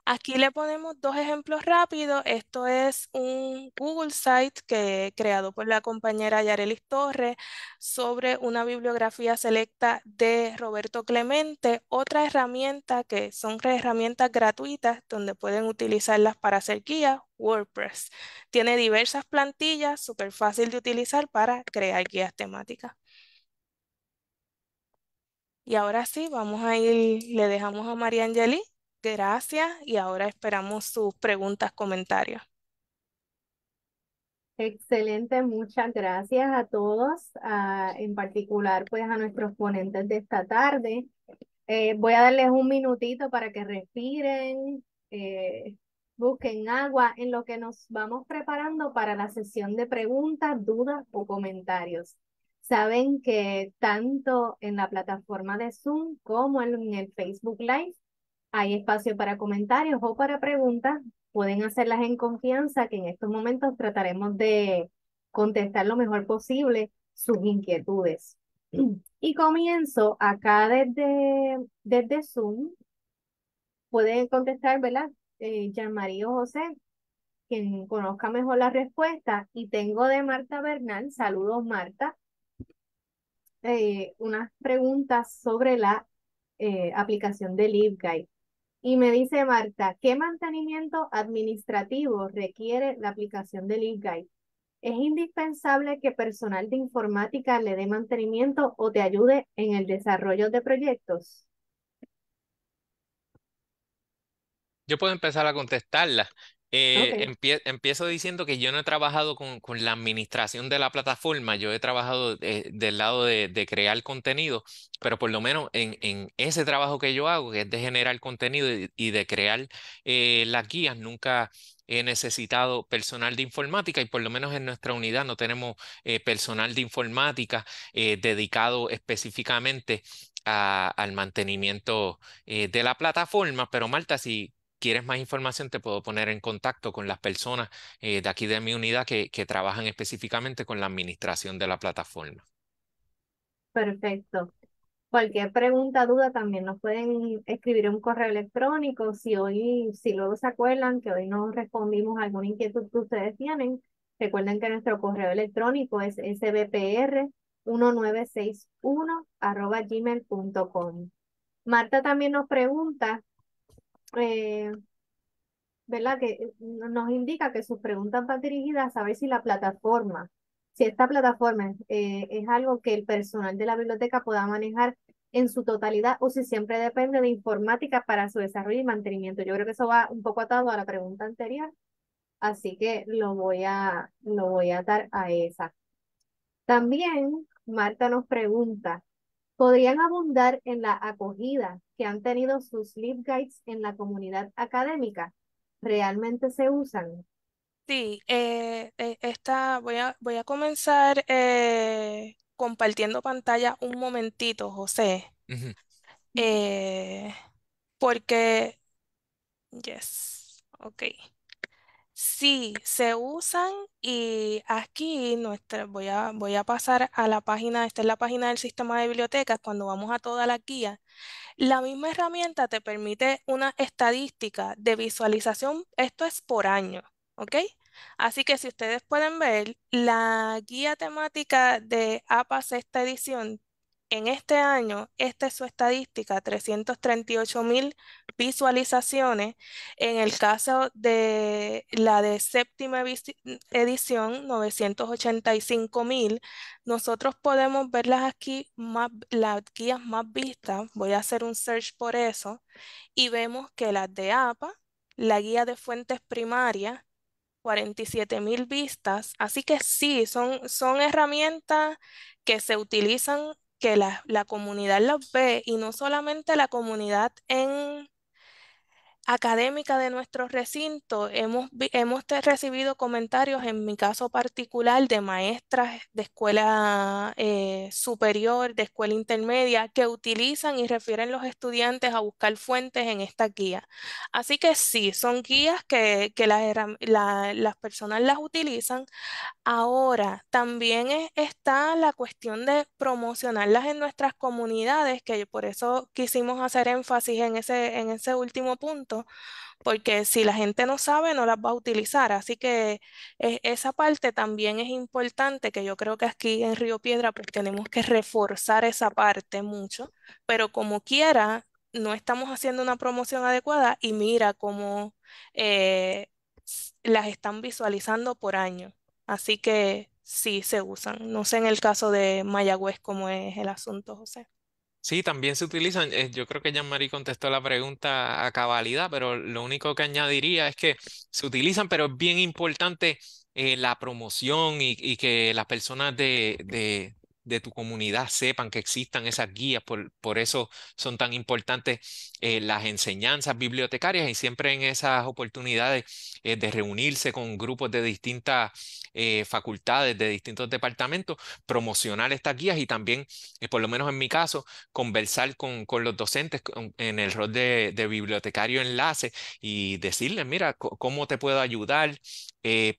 Aquí le ponemos dos ejemplos rápidos. Esto es un Google Site que, creado por la compañera Yarelis Torres sobre una bibliografía selecta de Roberto Clemente. Otra herramienta que son herramientas gratuitas donde pueden utilizarlas para hacer guías, WordPress. Tiene diversas plantillas, súper fácil de utilizar para crear guías temáticas. Y ahora sí, vamos a ir, le dejamos a María Angelí gracias y ahora esperamos sus preguntas, comentarios. Excelente, muchas gracias a todos, en particular pues a nuestros ponentes de esta tarde. Eh, voy a darles un minutito para que respiren, eh, busquen agua en lo que nos vamos preparando para la sesión de preguntas, dudas o comentarios. Saben que tanto en la plataforma de Zoom como en el Facebook Live hay espacio para comentarios o para preguntas. Pueden hacerlas en confianza, que en estos momentos trataremos de contestar lo mejor posible sus inquietudes. Y comienzo acá desde, desde Zoom. Pueden contestar, ¿verdad? Eh, Jean-Marie o José, quien conozca mejor la respuesta. Y tengo de Marta Bernal, saludos Marta, eh, unas preguntas sobre la eh, aplicación de LiveGuide. Y me dice Marta, ¿qué mantenimiento administrativo requiere la aplicación de e-guide? ¿Es indispensable que personal de informática le dé mantenimiento o te ayude en el desarrollo de proyectos? Yo puedo empezar a contestarla. Ah, eh, empiezo diciendo que yo no he trabajado con, la administración de la plataforma, yo he trabajado del lado de, crear contenido, pero por lo menos en, ese trabajo que yo hago, que es de generar contenido y, de crear eh, las guías, nunca he necesitado personal de informática y por lo menos en nuestra unidad no tenemos eh, personal de informática dedicado específicamente al mantenimiento de la plataforma, pero Marta, si quieres más información, te puedo poner en contacto con las personas eh, de aquí de mi unidad que, trabajan específicamente con la administración de la plataforma. Perfecto. Cualquier pregunta, duda, también nos pueden escribir un correo electrónico. Si hoy, si luego se acuerdan que hoy no respondimos a alguna inquietud que ustedes tienen, recuerden que nuestro correo electrónico es sbpr1961 arroba gmail.com. Marta también nos pregunta eh, ¿verdad? Que eh, nos indica que sus preguntas van dirigidas a saber si la plataforma, si esta plataforma eh, es algo que el personal de la biblioteca pueda manejar en su totalidad o si siempre depende de informática para su desarrollo y mantenimiento. Yo creo que eso va un poco atado a la pregunta anterior, así que lo voy a, lo voy a atar a esa. También Marta nos pregunta, podrían abundar en la acogida que han tenido sus Lead Guides en la comunidad académica. ¿Realmente se usan? Sí, eh, eh, esta, voy a, voy a comenzar eh, compartiendo pantalla un momentito, José. porque, yes, ok. Sí, se usan y aquí nuestra, voy a, voy a pasar a la página, esta es la página del sistema de bibliotecas, cuando vamos a toda la guía. la misma herramienta te permite una estadística de visualización, esto es por año, ¿ok? Así que si ustedes pueden ver, la guía temática de APA sexta edición en este año, esta es su estadística, 338 mil visualizaciones. En el caso de la de séptima edición, 985,000. Nosotros podemos verlas aquí, las guías más vistas. Voy a hacer un search por eso. Y vemos que las de APA, la guía de fuentes primarias, 47 mil vistas. Así que sí, son, son herramientas que se utilizan que la, la comunidad los ve y no solamente la comunidad en académica de nuestro recinto, hemos, hemos recibido comentarios, en mi caso particular, de maestras de escuela eh, superior, de escuela intermedia, que utilizan y refieren los estudiantes a buscar fuentes en esta guía. Así que sí, son guías que, las personas las utilizan. Ahora, también está la cuestión de promocionarlas en nuestras comunidades, que por eso quisimos hacer énfasis en ese, en ese último punto porque si la gente no sabe, no las va a utilizar. Así que eh, esa parte también es importante, que yo creo que aquí en Río Piedra pues, tenemos que reforzar esa parte mucho, pero como quiera, no estamos haciendo una promoción adecuada y mira cómo eh, las están visualizando por año. Así que sí se usan. No sé en el caso de Mayagüez cómo es el asunto, José. Sí, también se utilizan. Eh, yo creo que Jean-Marie contestó la pregunta a cabalidad, pero lo único que añadiría es que se utilizan, pero es bien importante eh, la promoción y, que las personas de, de tu comunidad sepan que existan esas guías, por, por eso son tan importantes eh, las enseñanzas bibliotecarias y siempre en esas oportunidades eh, de reunirse con grupos de distintas eh, facultades, de distintos departamentos, promocionar estas guías y también, por lo menos en mi caso, conversar con, con los docentes en el rol de, de, bibliotecario enlace y decirles, mira, ¿cómo te puedo ayudar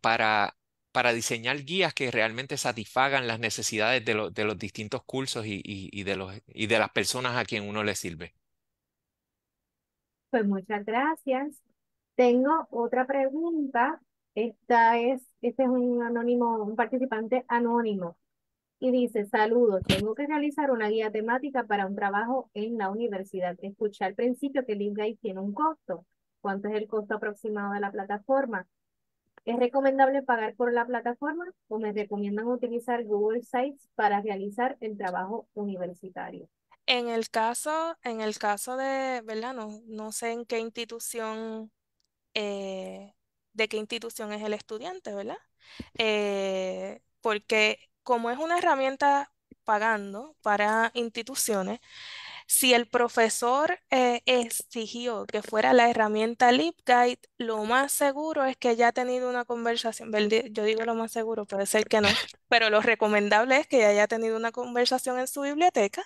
para para diseñar guías que realmente satisfagan las necesidades de, de los distintos cursos y, y, de los, y de las personas a quien uno le sirve. Pues muchas gracias. Tengo otra pregunta. Esta es, este es un anónimo, un participante anónimo. Y dice, saludos, tengo que realizar una guía temática para un trabajo en la universidad. Escuché al principio que LeadGuide tiene un costo. ¿Cuánto es el costo aproximado de la plataforma? ¿Es recomendable pagar por la plataforma o me recomiendan utilizar Google Sites para realizar el trabajo universitario? En el caso, en el caso de, ¿verdad? No, sé en qué institución, eh, de qué institución es el estudiante, ¿verdad? Eh, porque como es una herramienta pagando para instituciones, si el profesor eh, exigió que fuera la herramienta LibGuide, lo más seguro es que haya tenido una conversación, yo digo lo más seguro, puede ser que no, pero lo recomendable es que haya tenido una conversación en su biblioteca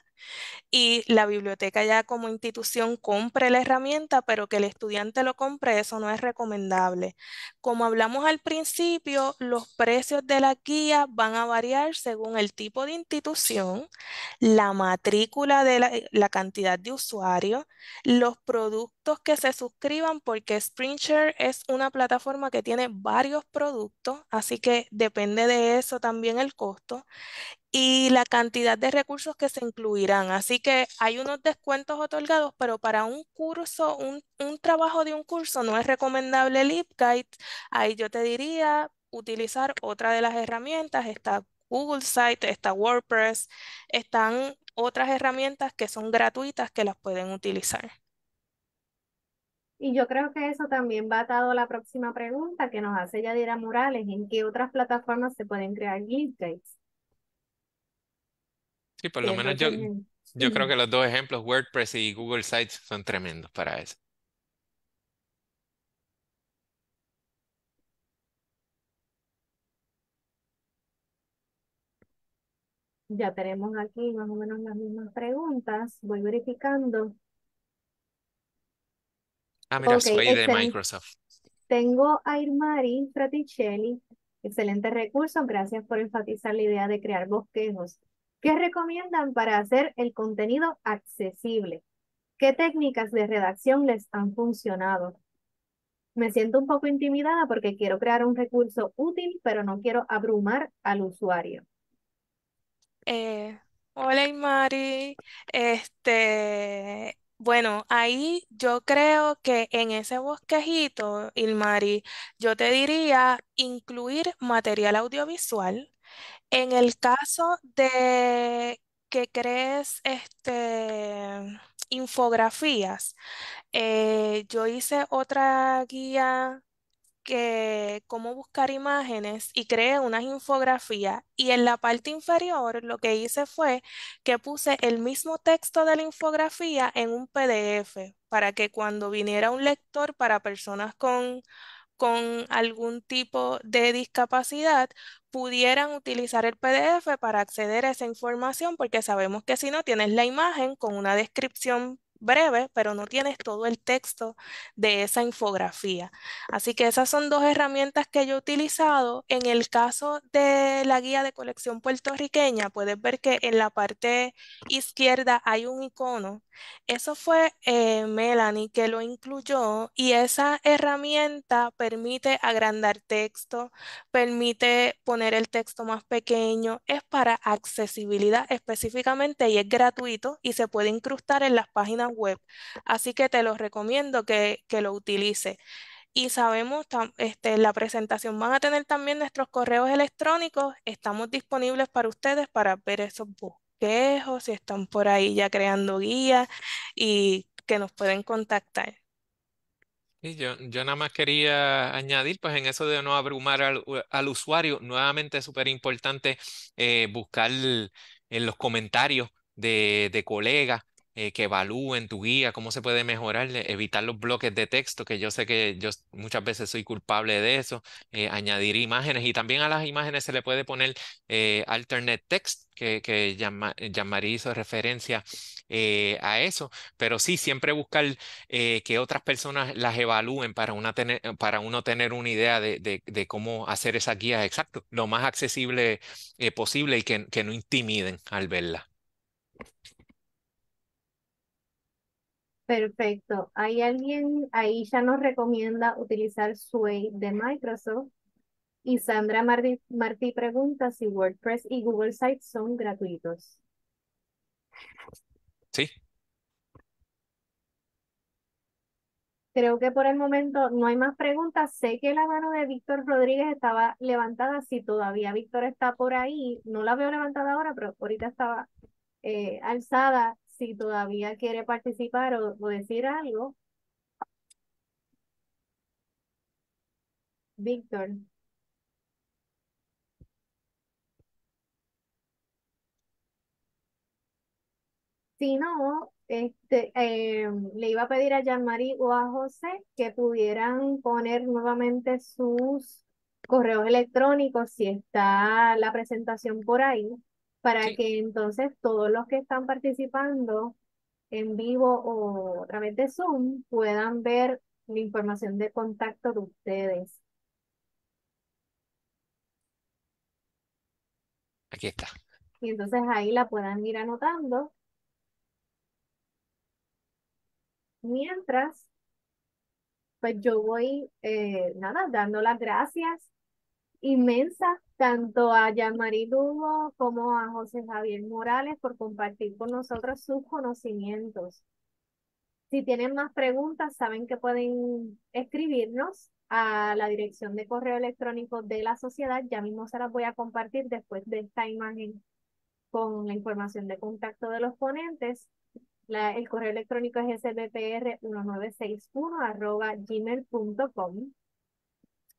y la biblioteca ya como institución compre la herramienta, pero que el estudiante lo compre, eso no es recomendable. Como hablamos al principio, los precios de la guía van a variar según el tipo de institución, la matrícula de la cantidad de usuarios, los productos que se suscriban, porque Share es una plataforma que tiene varios productos, así que depende de eso también el costo, y la cantidad de recursos que se incluirán. Así que hay unos descuentos otorgados, pero para un curso, un, trabajo de un curso, no es recomendable LibGuide. Ahí yo te diría utilizar otra de las herramientas, está Google Site, está WordPress, están otras herramientas que son gratuitas que las pueden utilizar. Y yo creo que eso también va atado a la próxima pregunta que nos hace Yadira Morales, ¿en qué otras plataformas se pueden crear GitGates? Sí, por lo menos yo, yo creo que los dos ejemplos, WordPress y Google Sites, son tremendos para eso. Ya tenemos aquí más o menos las mismas preguntas. Voy verificando. Ah, mira, soy de Microsoft. Tengo a Irmari Fraticelli. Excelente recurso. Gracias por enfatizar la idea de crear bosquejos. ¿Qué recomiendan para hacer el contenido accesible? ¿Qué técnicas de redacción les han funcionado? Me siento un poco intimidada porque quiero crear un recurso útil, pero no quiero abrumar al usuario. Eh, hola, Imari. Este, bueno, ahí yo creo que en ese bosquejito, Ilmari, yo te diría incluir material audiovisual. En el caso de que crees este, infografías, eh, yo hice otra guía que cómo buscar imágenes y creé unas infografías y en la parte inferior lo que hice fue que puse el mismo texto de la infografía en un PDF para que cuando viniera un lector para personas con, con algún tipo de discapacidad pudieran utilizar el PDF para acceder a esa información porque sabemos que si no tienes la imagen con una descripción breve, pero no tienes todo el texto de esa infografía. Así que esas son dos herramientas que yo he utilizado. En el caso de la guía de colección puertorriqueña, puedes ver que en la parte izquierda hay un icono. Eso fue eh, Melanie que lo incluyó y esa herramienta permite agrandar texto, permite poner el texto más pequeño, es para accesibilidad específicamente y es gratuito y se puede incrustar en las páginas web. Así que te los recomiendo que, lo utilice. Y sabemos, este, la presentación van a tener también nuestros correos electrónicos. Estamos disponibles para ustedes para ver esos bosquejos, si están por ahí ya creando guías y que nos pueden contactar. Y yo, yo nada más quería añadir, pues en eso de no abrumar al, usuario, nuevamente es súper importante eh, buscar en los comentarios de, de colegas eh, que evalúen tu guía, cómo se puede mejorar, evitar los bloques de texto, que yo sé que yo muchas veces soy culpable de eso, eh, añadir imágenes y también a las imágenes se le puede poner eh, alternate text, que, que Jean-Marie eh, hizo referencia a eso, pero sí siempre buscar que otras personas las evalúen para, una para uno tener una idea de, cómo hacer esa guía exacto, lo más accesible posible y que, que no intimiden al verla. Perfecto. Hay alguien, ahí ya nos recomienda utilizar Sway de Microsoft. Y Sandra Martí, pregunta si WordPress y Google Sites son gratuitos. Sí. Creo que por el momento no hay más preguntas. Sé que la mano de Víctor Rodríguez estaba levantada. Si todavía Víctor está por ahí, no la veo levantada ahora, pero ahorita estaba eh, alzada si todavía quiere participar o, decir algo. Víctor. Si no, este, eh, le iba a pedir a Jean-Marie o a José que pudieran poner nuevamente sus correos electrónicos si está la presentación por ahí para que entonces todos los que están participando en vivo o a través de Zoom puedan ver la información de contacto de ustedes. aquí está. Y entonces ahí la puedan ir anotando. Mientras, pues yo voy, eh, nada, dando las gracias inmensa tanto a Yamari Lugo como a José Javier Morales por compartir con nosotros sus conocimientos. Si tienen más preguntas, saben que pueden escribirnos a la dirección de correo electrónico de la sociedad. Ya mismo se las voy a compartir después de esta imagen con la información de contacto de los ponentes. el correo electrónico es sbpr1961 gmail.com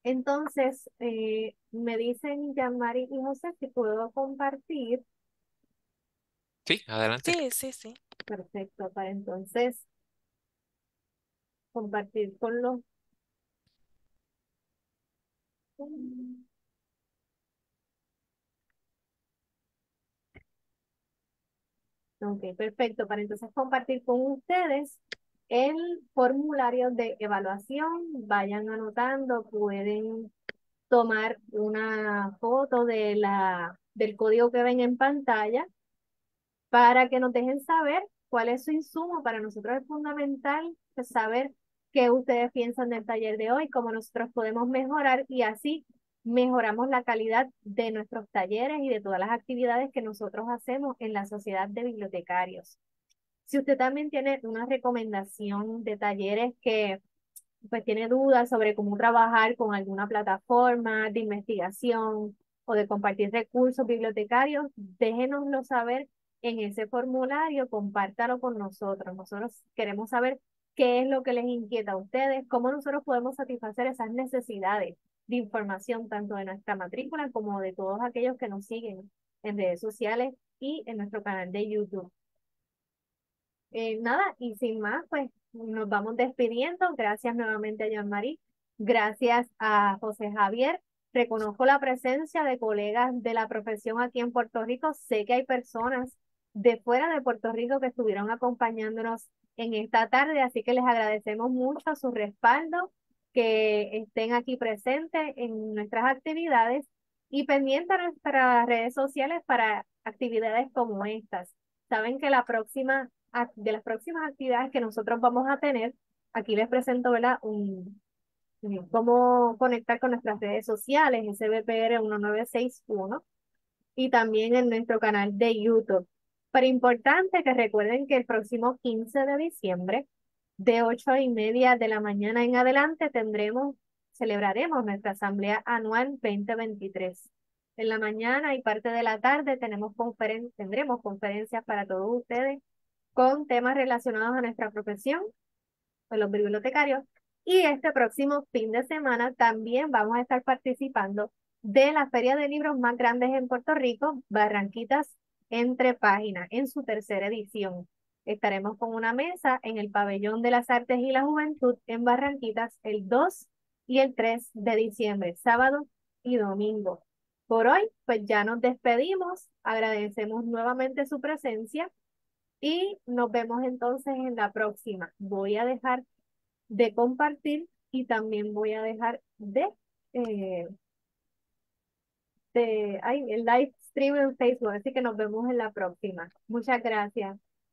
entonces, eh, me dicen Yamari y José que puedo compartir. Sí, adelante. Sí, sí, sí. Perfecto, para entonces compartir con los... Ok, perfecto, para entonces compartir con ustedes el formulario de evaluación, vayan anotando, pueden tomar una foto de la, del código que ven en pantalla para que nos dejen saber cuál es su insumo. Para nosotros es fundamental pues, saber qué ustedes piensan del taller de hoy, cómo nosotros podemos mejorar y así mejoramos la calidad de nuestros talleres y de todas las actividades que nosotros hacemos en la sociedad de bibliotecarios. Si usted también tiene una recomendación de talleres que pues tiene dudas sobre cómo trabajar con alguna plataforma de investigación o de compartir recursos bibliotecarios, déjenoslo saber en ese formulario, compártalo con nosotros. Nosotros queremos saber qué es lo que les inquieta a ustedes, cómo nosotros podemos satisfacer esas necesidades de información tanto de nuestra matrícula como de todos aquellos que nos siguen en redes sociales y en nuestro canal de YouTube. Eh, nada, y sin más, pues nos vamos despidiendo. Gracias nuevamente a Jean-Marie. Gracias a José Javier. Reconozco la presencia de colegas de la profesión aquí en Puerto Rico. Sé que hay personas de fuera de Puerto Rico que estuvieron acompañándonos en esta tarde, así que les agradecemos mucho su respaldo, que estén aquí presentes en nuestras actividades y pendientes a nuestras redes sociales para actividades como estas. Saben que la próxima de las próximas actividades que nosotros vamos a tener, aquí les presento, Un, cómo conectar con nuestras redes sociales, SBPR 1961, y también en nuestro canal de YouTube. Pero importante que recuerden que el próximo 15 de diciembre, de 8 y media de la mañana en adelante, tendremos, celebraremos nuestra Asamblea Anual 2023. En la mañana y parte de la tarde tenemos tendremos conferencias para todos ustedes con temas relacionados a nuestra profesión, con los bibliotecarios. Y este próximo fin de semana también vamos a estar participando de la feria de libros más grandes en Puerto Rico, Barranquitas entre páginas, en su tercera edición. Estaremos con una mesa en el Pabellón de las Artes y la Juventud en Barranquitas el 2 y el 3 de diciembre, sábado y domingo. Por hoy, pues ya nos despedimos, agradecemos nuevamente su presencia y nos vemos entonces en la próxima. Voy a dejar de compartir y también voy a dejar de, eh, de ay, el live stream en Facebook. Así que nos vemos en la próxima. Muchas gracias.